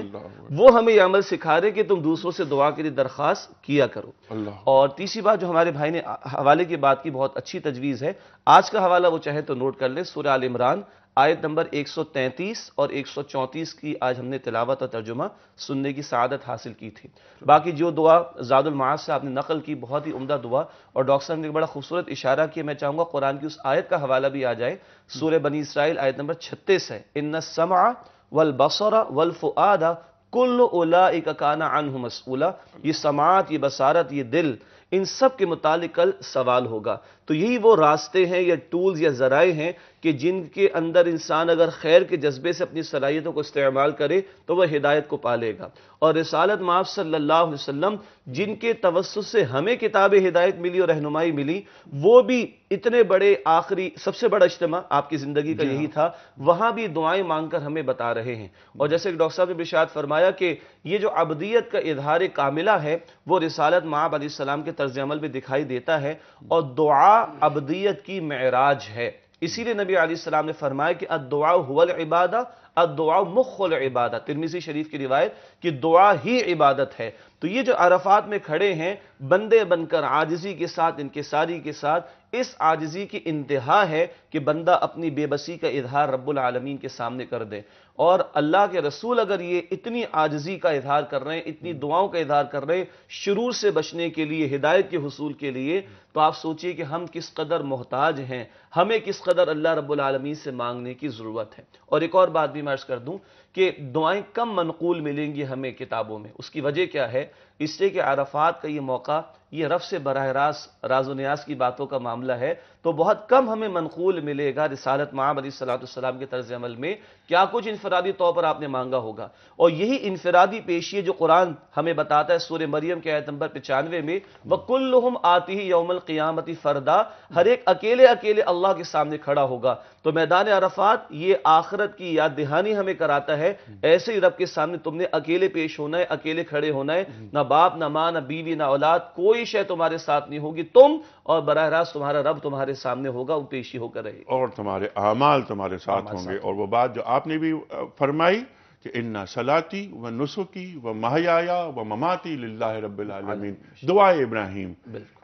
वो हमें यह अमल सिखा रहे कि तुम दूसरों से दुआ के लिए दरखास्त किया करो और तीसरी बात जो हमारे भाई ने हवाले की बात की बहुत अच्छी तजवीज़ है आज का हवाला वो चाहे तो नोट कर ले सुर आल इमरान आयत नंबर 133 और 134 की आज हमने तिलावत और तर्जुमा सुनने की सदत हासिल की थी बाकी जो दुआ जादुलमाज से आपने नकल की बहुत ही उमदा दुआ और डॉक्टर साहब ने बड़ा खूबसूरत इशारा किया मैं चाहूंगा कुरान की उस आयत का हवाला भी आ जाए सूर्य बनी इसराइल आयत नंबर छत्तीस है इन समा वल बसरा वल फुआदा कुल उला अकाना अन मसूला ये समात ये बसारत ये दिल इन सब के मुतालिक कल सवाल होगा तो यही वो रास्ते हैं या टूल्स या जराए हैं कि जिनके अंदर इंसान अगर खैर के जज्बे से अपनी सलाहियतों को इस्तेमाल करे तो वह हिदायत को पालेगा और रसालत माफ सल्ला वसम जिनके तवस्त से हमें किताब हिदायत मिली और रहनुमाई मिली वो भी इतने बड़े आखिरी सबसे बड़ा इज्तम आपकी ज़िंदगी का यही हाँ। था वहां भी दुआएं मांगकर हमें बता रहे हैं और जैसे डॉक्टर साहब ने बिशात फरमाया कि ये जो अबदियत का इधार कामिला है वो रिसालत माब सलाम के तर्ज अमल में दिखाई देता है और दुआ अबदियत की मराज है इसीलिए नबी सलाम ने फरमाया कि अदुआ हुल इबादा अदुआ मुखल इबादत तिरमिजी शरीफ की रिवायत कि दुआ ही इबादत है तो ये जो अरफात में खड़े हैं बंदे बनकर आजजी के साथ इनके सारी के साथ इस आजजी की इंतहा है कि बंदा अपनी बेबसी का इजहार रब्बुल आलमीन के सामने कर दे और अल्लाह के रसूल अगर ये इतनी आजजी का इजहार कर रहे हैं इतनी दुआओं का इजहार कर रहे हैं शुरू से बचने के लिए हिदायत के हसूल के लिए तो आप सोचिए कि हम किस कदर मोहताज हैं हमें किस कदर अल्लाह रब्लमी से मांगने की ज़रूरत है और एक और बात भी मैं अर्ज कर दूं कि दुआएं कम मनकूल मिलेंगी हमें किताबों में उसकी वजह क्या है इसलिए कि अराफात का ये मौका ये रफ से बरह रास राज न्यास की बातों का मामला है तो बहुत कम हमें मनकूल मिलेगा रिसालत माम सलाम के तर्ज अमल में क्या कुछ इनफरादी तौर पर आपने मांगा होगा और यही इनफरादी पेशी जो कुरान हमें बताता है सूर्य मरियम के आयत नंबर पचानवे में वकुल्लुम आती ही यौमल क्यामती फ़रदा हर एक अकेले अकेले अल्लाह के सामने खड़ा होगा तो मैदान अरफात ये आखरत की याद दहानी हमें कराता है ऐसे ही रब के सामने तुमने अकेले पेश होना है अकेले खड़े होना है ना बाप ना माँ ना बीवी ना औलाद कोई शय तुम्हारे साथ नहीं होगी तुम और बरह रास्त तुम्हारा रब तुम्हारे सामने होगा वो पेशी होकर रहे और तुम्हारे अमाल तुम्हारे साथ होंगे और वो बात जो आपने भी फरमाई कि इन्ना सलाती व नुसुकी व महयाया व ममाती लाला रबालमीन दुआ इब्राहिम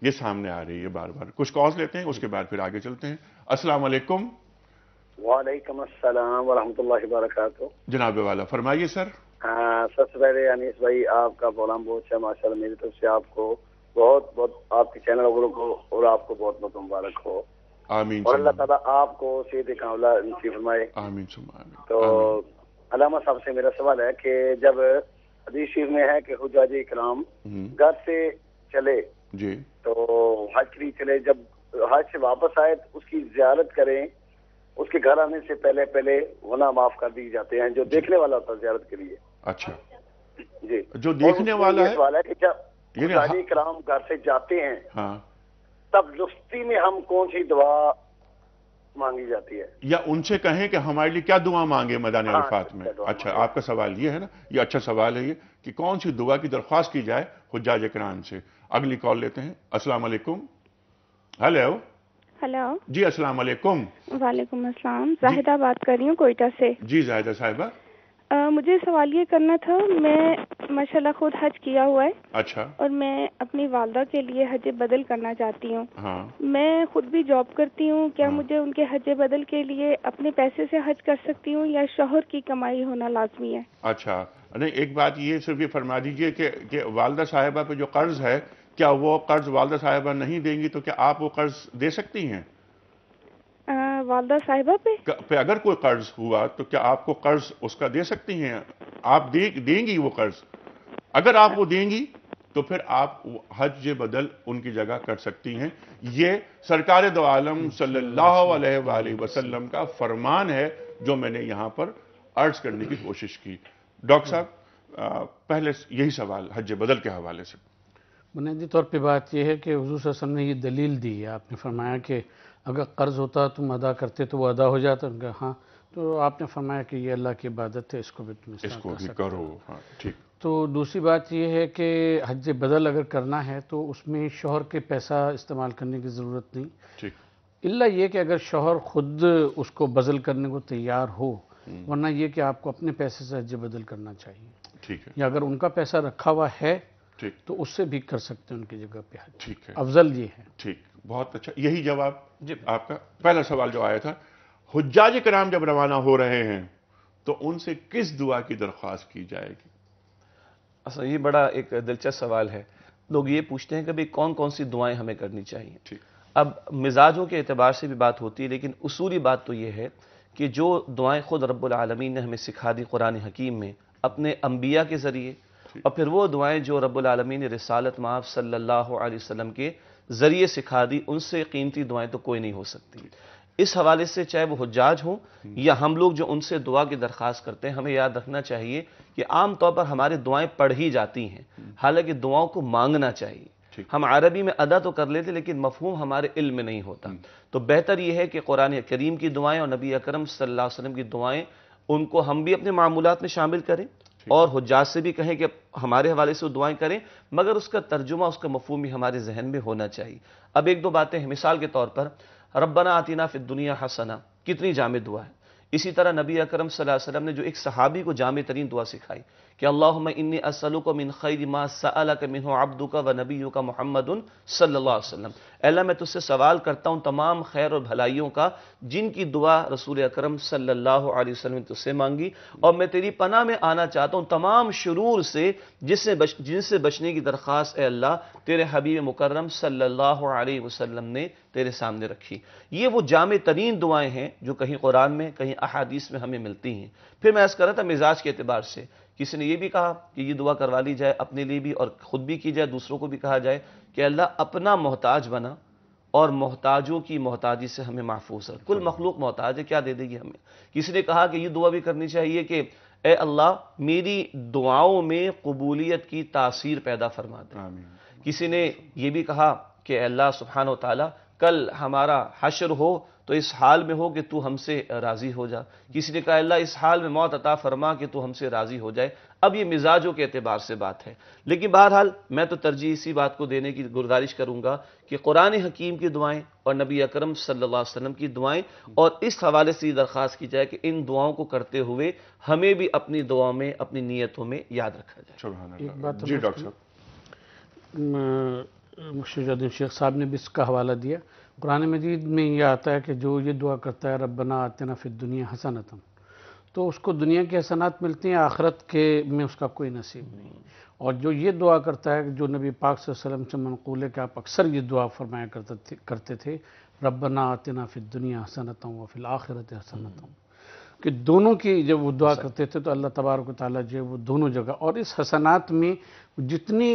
ये सामने आ रही है बार बार कुछ कॉज लेते हैं उसके बाद फिर आगे चलते हैं अस्सलाम वालेकुम वालेकुम अस्सलाम वरहमतुल्लाहि वबरकातुहू जनाब वाला फरमाइए सर हाँ, हाँ, सबसे पहले अनिस भाई आपका प्रोग्राम बहुत है माशा मेरी तरफ से आपको बहुत बहुत आपके चैनल वालों को और आपको बहुत बहुत मुबारक हो आमीन और अल्लाह ताला आपको सीधे कामला फरमाए आमीन तो अलामा साहब से मेरा सवाल है कि जब हदीस शरीफ में है कि हुजाज इकराम हम्म। घर से चले जी तो हज के लिए चले जब हज से वापस आए तो उसकी ज्यारत करें उसके घर आने से पहले पहले वना माफ कर दिए जाते हैं जो देखने वाला होता है ज्यारत के लिए अच्छा जी जो देखने वाला है वाला है कि जब हाँ, घर से जाते हैं हाँ तब लुफ्ती में हम कौन सी दुआ मांगी जाती है या उनसे कहें कि हमारे लिए क्या दुआ मांगे मैदान हाँ, अरफात में अच्छा आपका सवाल ये है ना ये अच्छा सवाल है ये कि कौन सी दुआ की दरख्वास्त की जाए हजाज कराम से अगली कॉल लेते हैं असलाम वालेकुम हेलो हेलो जी असलाम वालेकुम वालेकुम जाहिदा बात कर रही हूँ कोयटा से जी जाहिदा साहिबा आ, मुझे सवाल ये करना था मैं माशाल्लाह खुद हज किया हुआ है अच्छा और मैं अपनी वालदा के लिए हज बदल करना चाहती हूँ हाँ। मैं खुद भी जॉब करती हूँ क्या हाँ। मुझे उनके हज बदल के लिए अपने पैसे से हज कर सकती हूँ या शोहर की कमाई होना लाजमी है अच्छा नहीं एक बात ये सिर्फ ये फरमा दीजिए कि, कि वालदा साहिबा पे जो कर्ज है क्या वो कर्ज वालदा साहिबा नहीं देंगी तो क्या आप वो कर्ज दे सकती हैं वालदा साहिबा पे पे अगर कोई कर्ज हुआ तो क्या आपको कर्ज उसका दे सकती हैं आप दे, देंगी वो कर्ज अगर आप वो देंगी तो फिर आप हज बदल उनकी जगह कर सकती हैं ये सरकार दो आलम सल्लल्लाहु अलैहि वसल्लम का फरमान है जो मैंने यहाँ पर अर्ज करने की कोशिश की डॉक्टर साहब पहले यही सवाल हज बदल के हवाले से बुनियादी तौर पर बात यह है कि हजूर ने ये दलील दी है आपने फरमाया कि अगर कर्ज़ होता तुम अदा करते तो वो अदा हो जाता उनका हाँ तो आपने फरमाया कि ये अल्लाह की इबादत है इसको भी तुम इसको भी करो हाँ ठीक तो दूसरी बात यह है कि हज बदल अगर करना है तो उसमें शोहर के पैसा इस्तेमाल करने की ज़रूरत नहीं ठीक इल्ला ये कि अगर शोहर ख़ुद उसको बदल करने को तैयार हो हम्म। वरना ये कि आपको अपने पैसे से हज बदल करना चाहिए ठीक है या अगर उनका पैसा रखा हुआ है ठीक तो उससे भी कर सकते हैं उनकी जगह पे ठीक है अफजल जी हैं ठीक बहुत अच्छा यही जवाब जी आपका पहला सवाल जो आया था हुज्जाज कराम जब रवाना हो रहे हैं तो उनसे किस दुआ की दरख्वास्त की जाएगी असल ये बड़ा एक दिलचस्प सवाल है लोग ये पूछते हैं कि भाई कौन कौन सी दुआएं हमें करनी चाहिए ठीक अब मिजाजों के अतबार से भी बात होती है लेकिन उसूली बात तो यह है कि जो दुआएं खुद रब्बुल आलमीन ने हमें सिखा दी कुरान हकीम में अपने अंबिया के ज़रिए और फिर वो दुआएं जो रब्बुल ने रसालत माफ सल्लल्लाहु अलैहि वसल्लम के ज़रिए सिखा दी उनसे कीमती दुआएं तो कोई नहीं हो सकती इस हवाले से चाहे वो हजाज हों या हम लोग जो उनसे दुआ की दरख्वास्त करते हैं हमें याद रखना चाहिए कि आमतौर पर हमारे दुआएं पढ़ ही जाती हैं हालांकि दुआओं को मांगना चाहिए हम अरबी में अदा तो कर लेते लेकिन मफहूम हमारे इल्म में नहीं होता तो बेहतर यह है कि कुरान करीम की दुआएं और नबी अकरम सल्लल्लाहु अलैहि वसल्लम की दुआएं उनको हम भी अपने मामूलत में शामिल करें और हजाज से भी कहें कि हमारे हवाले से दुआएं करें मगर उसका तर्जुमा उसका मफहम भी हमारे जहन में होना चाहिए अब एक दो बातें मिसाल के तौर पर रबना आतीना फिर दुनिया हसना कितनी जाम दुआ है इसी तरह नबी अकरम सलाम ने जो एक सहाबी को जाम तरीन दुआ सिखाई कि अल्लाह इन्नी असलुक मिन खैर मा के मिन अब्दू का व नबी का मोहम्मद सल्लाम अल्लाह मैं तुझसे सवाल करता हूँ तमाम खैर और भलाइयों का जिनकी दुआ रसूल अक्रम सल्लल्लाहु अलैहि वसल्लम ने तुझसे मांगी और मैं तेरी पनाह में आना चाहता हूँ तमाम शुरूर से जिससे बच, जिनसे बचने की दरख्वास्त अल्लाह तेरे हबीब मुकर्रम सल्लल्लाहु अलैहि वसल्लम ने तेरे सामने रखी ये वो जाम तरीन दुआएं हैं जो कहीं कुरान में कहीं अहादीस में हमें मिलती हैं फिर मैं ऐसा कर रहा था मिजाज के अतबार से किसी ने यह भी कहा कि ये दुआ करवा ली जाए अपने लिए भी और खुद भी की जाए दूसरों को भी कहा जाए कि अल्लाह अपना मोहताज बना और मोहताजों की मोहताजी से हमें महफूज रख कुल मखलूक मोहताज है क्या दे देगी हमें किसी ने कहा कि ये दुआ भी करनी चाहिए कि ए अल्लाह मेरी दुआओं में कबूलियत की तासीर पैदा फरमा दे किसी ने यह भी कहा कि अल्लाह सुबहान तला कल हमारा हशर हो तो इस हाल में हो कि तू हमसे राज़ी हो जा किसी ने कहा अल्लाह इस हाल में मौत अता फरमा कि तू हमसे राज़ी हो जाए अब ये मिजाजों के अतबार से बात है लेकिन बहरहाल मैं तो तरजीह इसी बात को देने की गुजारिश करूंगा कि कुरान हकीम की दुआएं और नबी अकरम सल्लल्लाहु अलैहि वसल्लम की दुआएं और इस हवाले से दरख्वास्त की जाए कि इन दुआओं को करते हुए हमें भी अपनी दुआओं में अपनी नीयतों में याद रखा जाए एक तो डॉक्टर साहब ने भी इसका हवाला दिया कुरान मजीद में ये आता है कि जो ये दुआ करता है रबना आतना फिर दुनिया हसनतम तो उसको दुनिया की हसनात मिलती हैं आखरत के में उसका कोई नसीब नहीं और जो ये दुआ करता है जो नबी पाक वसल्लम से मनकूल है कि आप अक्सर ये दुआ फरमाया करते थे करते थे रबना आतना फिर दुनिया हसनतम व फिल आखरत हसनतम कि दोनों की जब वो दुआ करते थे तो अल्लाह तबारक ताली जो है वो दोनों जगह और इस हसनात में जितनी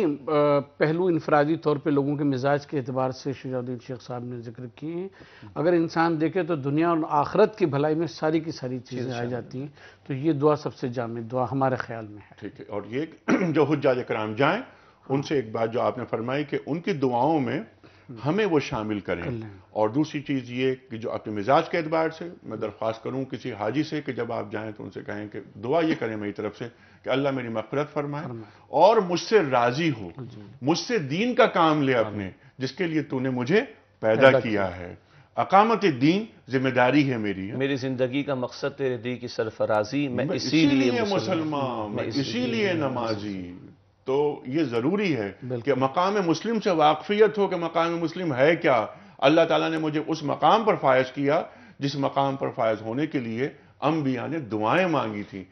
पहलू इनफरादी तौर पे लोगों के मिजाज के अतबार से शिजाउद्दीन शेख साहब ने जिक्र किए हैं अगर इंसान देखे तो दुनिया और आखरत की भलाई में सारी की सारी चीज़ें आ जाती हैं तो ये दुआ सबसे जाम दुआ हमारे ख्याल में है ठीक है और ये जो हजाज कराम जाएँ हाँ। उनसे एक बात जो आपने फरमाई कि उनकी दुआओं में हमें वो शामिल करें और दूसरी चीज़ ये कि जो अपने मिजाज के अतबार से मैं दरख्वास्त करूं किसी हाजी से कि जब आप जाएं तो उनसे कहें कि दुआ ये करें मेरी तरफ से कि अल्लाह मेरी मफरत फरमाए और मुझसे राजी हो मुझसे दीन का काम ले अपने जिसके लिए तूने मुझे पैदा किया है अकामत दीन जिम्मेदारी है मेरी है। मेरी जिंदगी का मकसद तेरे दी की सरफराजी मैं इसीलिए मुसलमान मैं इसीलिए नमाजी तो ये ज़रूरी है कि मकाम मुस्लिम से वाकफियत हो कि मकाम मुस्लिम है क्या अल्लाह ताला ने मुझे उस मकाम पर फायज किया जिस मकाम पर फायज होने के लिए अम्बिया ने दुआएं मांगी थी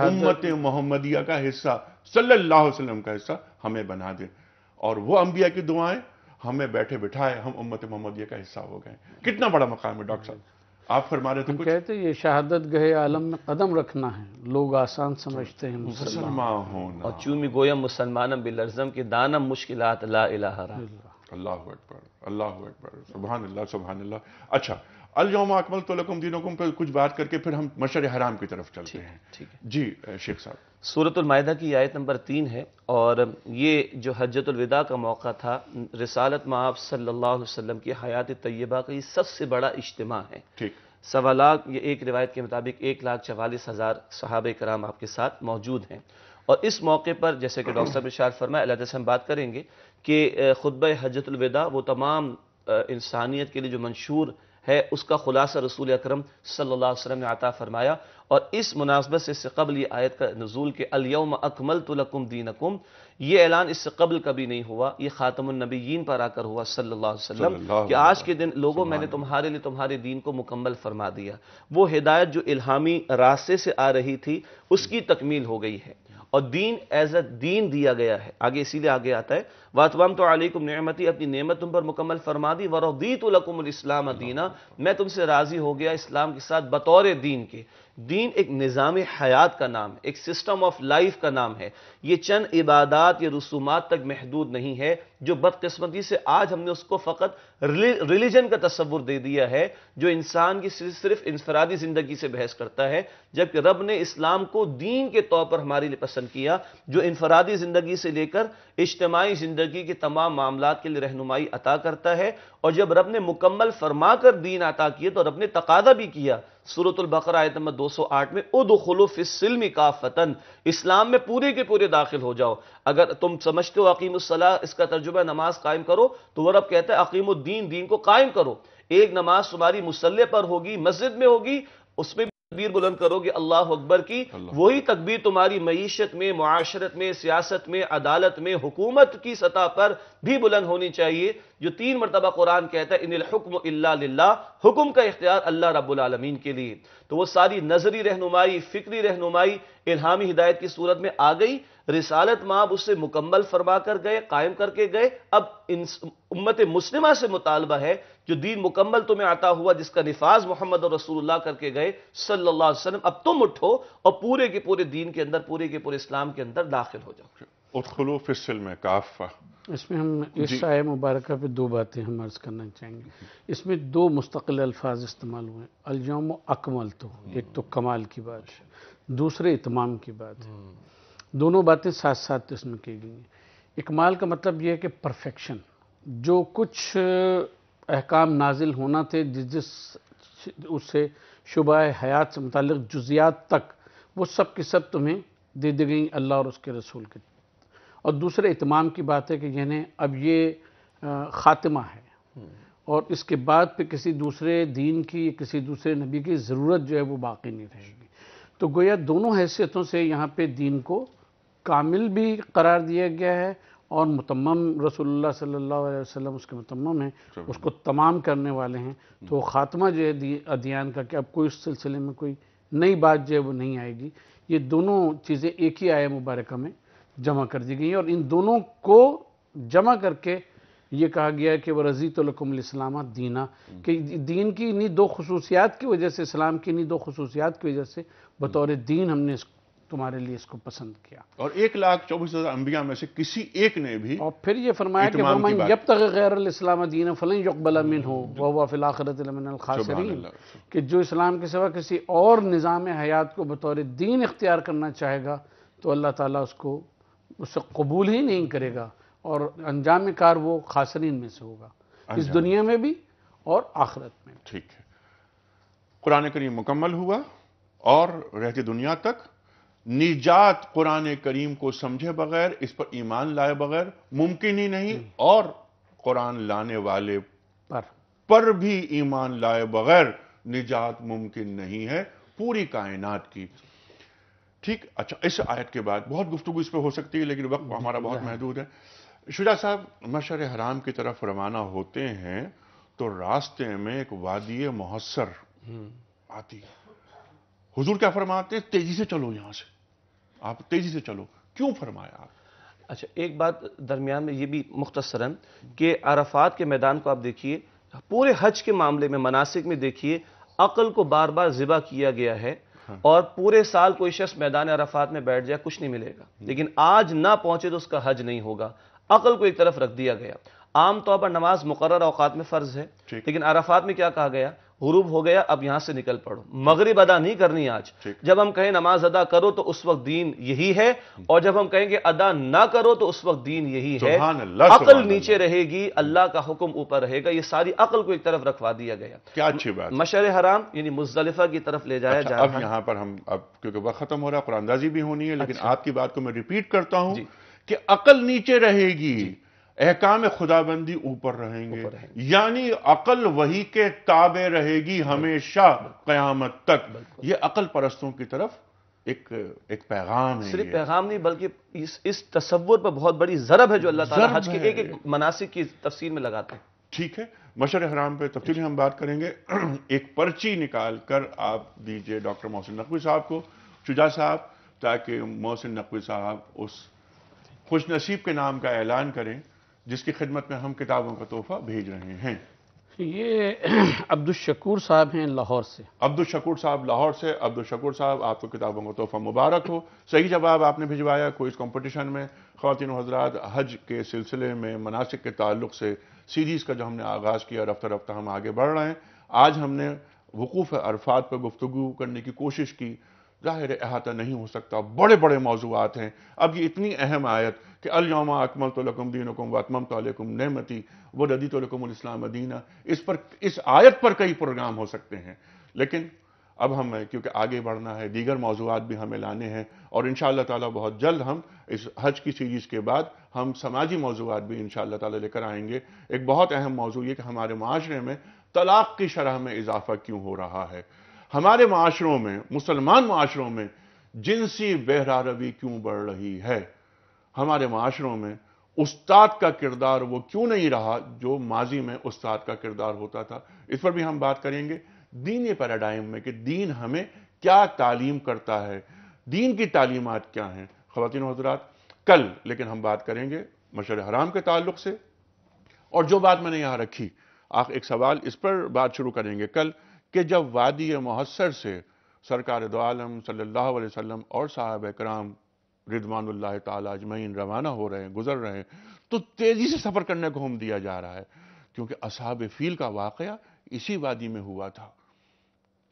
उम्मत मोहम्मदिया का हिस्सा सल्लल्लाहु अलैहि वसल्लम का हिस्सा हमें बना दे और वो अंबिया की दुआएं हमें बैठे बिठाए हम उम्मत मोहम्मदिया का हिस्सा हो गए कितना बड़ा मकाम है डॉक्टर साहब आप फरमा रहे थे कुछ? कहते ये शहादत गए आलम में कदम रखना है लोग आसान समझते हैं मुसलमान होना और चूमी गोयम मुसलमानम बिलरजम के दानम मुश्किल अल्लाह अकबर अल्लाह अकबर सुबहान अल्लाह अच्छा अलजोम अकमल तो लकुम दीनकुम पर कुछ बात करके फिर हम मशर हराम की तरफ चलते हैं ठीक है जी शेख साहब सूरतमाहा की आयत नंबर तीन है और ये जो हजतलविदा का मौका था रिसालत माफ सल्ला वसम की हयात तय्यबा का ये सबसे बड़ा इज्तम है ठीक सवा लाख ये एक रिवायत के मुताबिक एक लाख चवालीस हज़ार सहाब कराम आपके साथ मौजूद हैं और इस मौके पर जैसे कि डॉक्टर साहब इशार फरमाए अलग से हम बात करेंगे कि खुतब हजतलविदा वो तमाम इंसानियत के लिए जो मंशूर है उसका खुलासा रसूल अक्रम सल्लाम ने आता फरमाया और इस मुनासबत से इससे कबल ये आयत का नजूल के अलयम अकमल तुलकुम अकुम ये ऐलान इससे कबल कभी नहीं हुआ ये ख़ातमनबीन पर आकर हुआ सल्ला अलैहि कि आज के दिन लोगों मैंने तुम्हारे लिए तुम्हारे दीन को मुकम्मल फरमा दिया वो हिदायत जो इल्हामी रास्ते से आ रही थी उसकी तकमील हो गई है और दीन एज अ दीन दिया गया है आगे इसीलिए आगे आता है वातवाम तो अलैकुम नमती अपनी नियमत तुम पर मुकम्मल फरमा दी वरदीत इस्लाम दीना मैं तुमसे राजी हो गया इस्लाम के साथ बतौर दीन के दीन एक निज़ाम हयात का नाम एक सिस्टम ऑफ लाइफ का नाम है ये चंद इबादत या रसूमात तक महदूद नहीं है जो बदकस्मती से आज हमने उसको फ़कत रिलीजन का तस्वुर दे दिया है जो इंसान की सिर्फ इंफरादी ज़िंदगी से बहस करता है जबकि रब ने इस्लाम को दीन के तौर पर हमारे लिए पसंद किया जो इंफरादी ज़िंदगी से लेकर इज्तमाही ज़िंदगी के तमाम मामला के लिए रहनुमाई अता करता है और जब रब ने मुकम्मल फरमा कर दीन आता किए तो रब ने तकादा भी किया सूरतुल्बकर आयत नंबर 208 में उद खलो का फतन इस्लाम में पूरे के पूरे दाखिल हो जाओ अगर तुम समझते हो अकीमसला इसका तर्जुमा नमाज कायम करो तो वह रब कहता है अकीम उद्दीन दीन को कायम करो एक नमाज तुम्हारी मुसल्ले पर होगी मस्जिद में होगी उसमें तकबीर बुलंद करोगे अल्लाह अकबर की वही तकबीर तुम्हारी मीशत में माशरत में सियासत में अदालत में हुकूमत की सतह पर भी बुलंद होनी चाहिए जो तीन मरतबा कुरान कहता है इनकम हुक्म का इख्तियार अल्लाह रबालमीन के लिए तो वह सारी नजरी रहनुमाई फिक्री रहनुमाई इल्हामी हिदायत की सूरत में आ गई रिसालत माब उससे मुकम्मल फरमा कर गए कायम करके गए अब उम्मत मुस्लिमा से मुतालबा है जो दीन मुकम्मल तुम्हें आता हुआ जिसका निफाज मोहम्मद और रसूलुल्लाह करके गए सल्लल्लाहु अलैहि वसल्लम अब तुम उठो और पूरे के पूरे दीन के अंदर पूरे के पूरे इस्लाम के अंदर दाखिल हो जाओ इसमें हम इस शाय मुबारक पर दो बातें हम अर्ज करना चाहेंगे इसमें दो मुस्तकिल अल्फाज इस्तेमाल हुए अलजाम अकमल तो एक तो कमाल की बात है दूसरे इतमाम की बात है हम्म। दोनों बातें साथ साथ इसमें की गई हैं इकमाल का मतलब यह है कि परफेक्शन जो कुछ अहकाम नाजिल होना थे जिस जिस उससे शुबा हयात से मुतल जुजियात तक वो सब की सब तुम्हें दे दी गई अल्लाह और उसके रसूल के और दूसरे इतमाम की बात है कि यानी अब ये ख़ात्मा है और इसके बाद पे किसी दूसरे दीन की किसी दूसरे नबी की ज़रूरत जो है वो बाकी नहीं रहेगी तो गोया दोनों हैसियतों से यहाँ पे दीन को कामिल भी करार दिया गया है और मुतमम रसोल्ला सल्ला वसलम उसके मुतमम है उसको तमाम करने वाले हैं तो ख़ात्मा जो है अध्ययन का कि अब कोई इस सिलसिले में कोई नई बात जो है वो नहीं आएगी ये दोनों चीज़ें एक ही आय मुबारक में जमा कर दी गई और इन दोनों को जमा करके ये कहा गया कि वह रजीत तलकमलामा दीना कि दीन की इन्हीं दो खसूसियात की वजह से इस्लाम की इन्हीं दो खसूसियात की वजह से बतौर दीन हमने तुम्हारे लिए इसको पसंद किया और एक लाख चौबीस हजार अंबिया में से किसी एक ने भी और फिर ये फरमाया कि जब तक गैर इस्लाम दीन फलें यकबला मिन हो वह फिलाखरत खासरीन कि जो इस्लाम के सिवा किसी और निज़ाम हयात को बतौर दीन इख्तियार करना चाहेगा तो अल्लाह ताला उसको उससे कबूल ही नहीं करेगा और अंजाम कार वो खासरीन में से होगा इस दुनिया में भी और आखरत में ठीक है कुरान करीम मुकम्मल हुआ और रहती दुनिया तक निजात कुरान करीम को समझे बगैर इस पर ईमान लाए बगैर मुमकिन ही नहीं हम्म। और कुरान लाने वाले पर पर भी ईमान लाए बगैर निजात मुमकिन नहीं है पूरी कायनात की ठीक अच्छा इस आयत के बाद बहुत गुफ्तु इस पर हो सकती है लेकिन वक्त हमारा बहुत महदूद है शुजा साहब मशर हराम की तरफ रवाना होते हैं तो रास्ते में एक वादी मोहसर हम्म। आती है हुजूर क्या फरमाते हैं तेजी से चलो यहां से आप तेजी से चलो क्यों फरमाया अच्छा एक बात दरमियान में ये भी मुख्तसरन कि अराफात के मैदान को आप देखिए पूरे हज के मामले में मनासिक में देखिए अकल को बार बार ज़िबा किया गया है हाँ। और पूरे साल कोई शख्स मैदान अराफात में बैठ जाए कुछ नहीं मिलेगा हम्म। लेकिन आज ना पहुंचे तो उसका हज नहीं होगा अकल को एक तरफ रख दिया गया आमतौर पर नमाज मुकर अवकात में फ़र्ज है लेकिन अराफात में क्या कहा गया गुरूब हो गया अब यहां से निकल पड़ो मगरिब अदा नहीं करनी आज जब हम कहें नमाज अदा करो तो उस वक्त दीन यही है और जब हम कहेंगे अदा ना करो तो उस वक्त दीन यही है अकल नीचे रहेगी अल्लाह का हुक्म ऊपर रहेगा यह सारी अकल को एक तरफ रखवा दिया गया क्या अच्छी बात मशर हराम यानी मुजलिफा की तरफ ले जाया अच्छा, जाए यहां पर हम अब क्योंकि वह खत्म हो रहा है अंदाजी भी होनी है लेकिन अच्छा। आपकी बात को मैं रिपीट करता हूं कि अकल नीचे रहेगी अहकाम खुदाबंदी ऊपर रहेंगे, रहेंगे। यानी अकल वही के ताबे रहेगी हमेशा कयामत तक ये अकल परस्तों की तरफ एक एक पैगाम है सिर्फ पैगाम नहीं बल्कि इस इस तस्वुर पर बहुत बड़ी जरब है जो अल्लाह ताला हज के एक एक मनासिक की तफसीर में लगाते हैं ठीक है मशर हराम पे तफसील हम बात करेंगे एक पर्ची निकाल कर आप दीजिए डॉक्टर मोहसिन नकवी साहब को शुजा साहब ताकि मोहसिन नकवी साहब उस खुश नसीब के नाम का ऐलान करें जिसकी खिदमत में हम किताबों का तोहफा भेज रहे हैं तो ये अब्दुल शकूर साहब हैं लाहौर से अब्दुल शकूर साहब लाहौर से अब्दुल शकूर साहब आपको किताबों का तोहफा मुबारक हो सही जवाब आपने भिजवाया कोई कॉम्पिटिशन में खातिन हजरात हज के सिलसिले में मनासिक के ताल्लुक से सीरीज़ का जो हमने आगाज़ किया रफ्ता रफ्ता हम आगे बढ़ रहे हैं आज हमने वकूफ़ अरफात पर गुफ्तु करने की कोशिश की ज़ाहिर अहाता नहीं हो सकता बड़े बड़े मौजूद हैं अब ये इतनी अहम आयत कि अलमा अकमल तो लकुम दीनकुम वतमम तलकुम नमती व रदी इस्लाम दीना इस पर इस आयत पर कई प्रोग्राम हो सकते हैं लेकिन अब हमें क्योंकि आगे बढ़ना है दीगर मौजूद भी हमें लाने हैं और इन ताला बहुत जल्द हम इस हज की सीरीज़ के बाद हम समाजी मौजूद भी इन ताला लेकर आएंगे एक बहुत अहम मौजूद ये कि हमारे माशरे में तलाक़ की शरह में इजाफा क्यों हो रहा है हमारे माशरों में मुसलमान माशरों में जिनसी बहरा रवी क्यों बढ़ रही है हमारे माशरों में उस्ताद का किरदार वो क्यों नहीं रहा जो माजी में उस्ताद का किरदार होता था इस पर भी हम बात करेंगे दीनी पैराडाइम में कि दीन हमें क्या तालीम करता है दीन की तालीमत क्या हैं खातिन हजरात कल लेकिन हम बात करेंगे मशर हराम के ताल्लुक से और जो बात मैंने यहाँ रखी आप एक सवाल इस पर बात शुरू करेंगे कल कि जब वादी महसर से सरकार दो सल्लल्लाहु अलैहि वसल्लम और साहब कराम रिदवानुल्लाह तजमैन रवाना हो रहे हैं गुजर रहे हैं तो तेज़ी से सफ़र करने को हम दिया जा रहा है क्योंकि असहाब फ़ील का वाक़ इसी वादी में हुआ था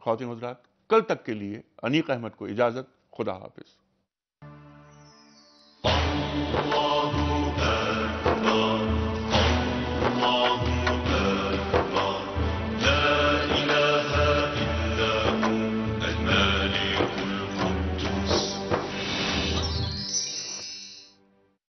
खौत हजरात कल तक के लिए अनीक अहमद को इजाज़त खुदा हाफिज़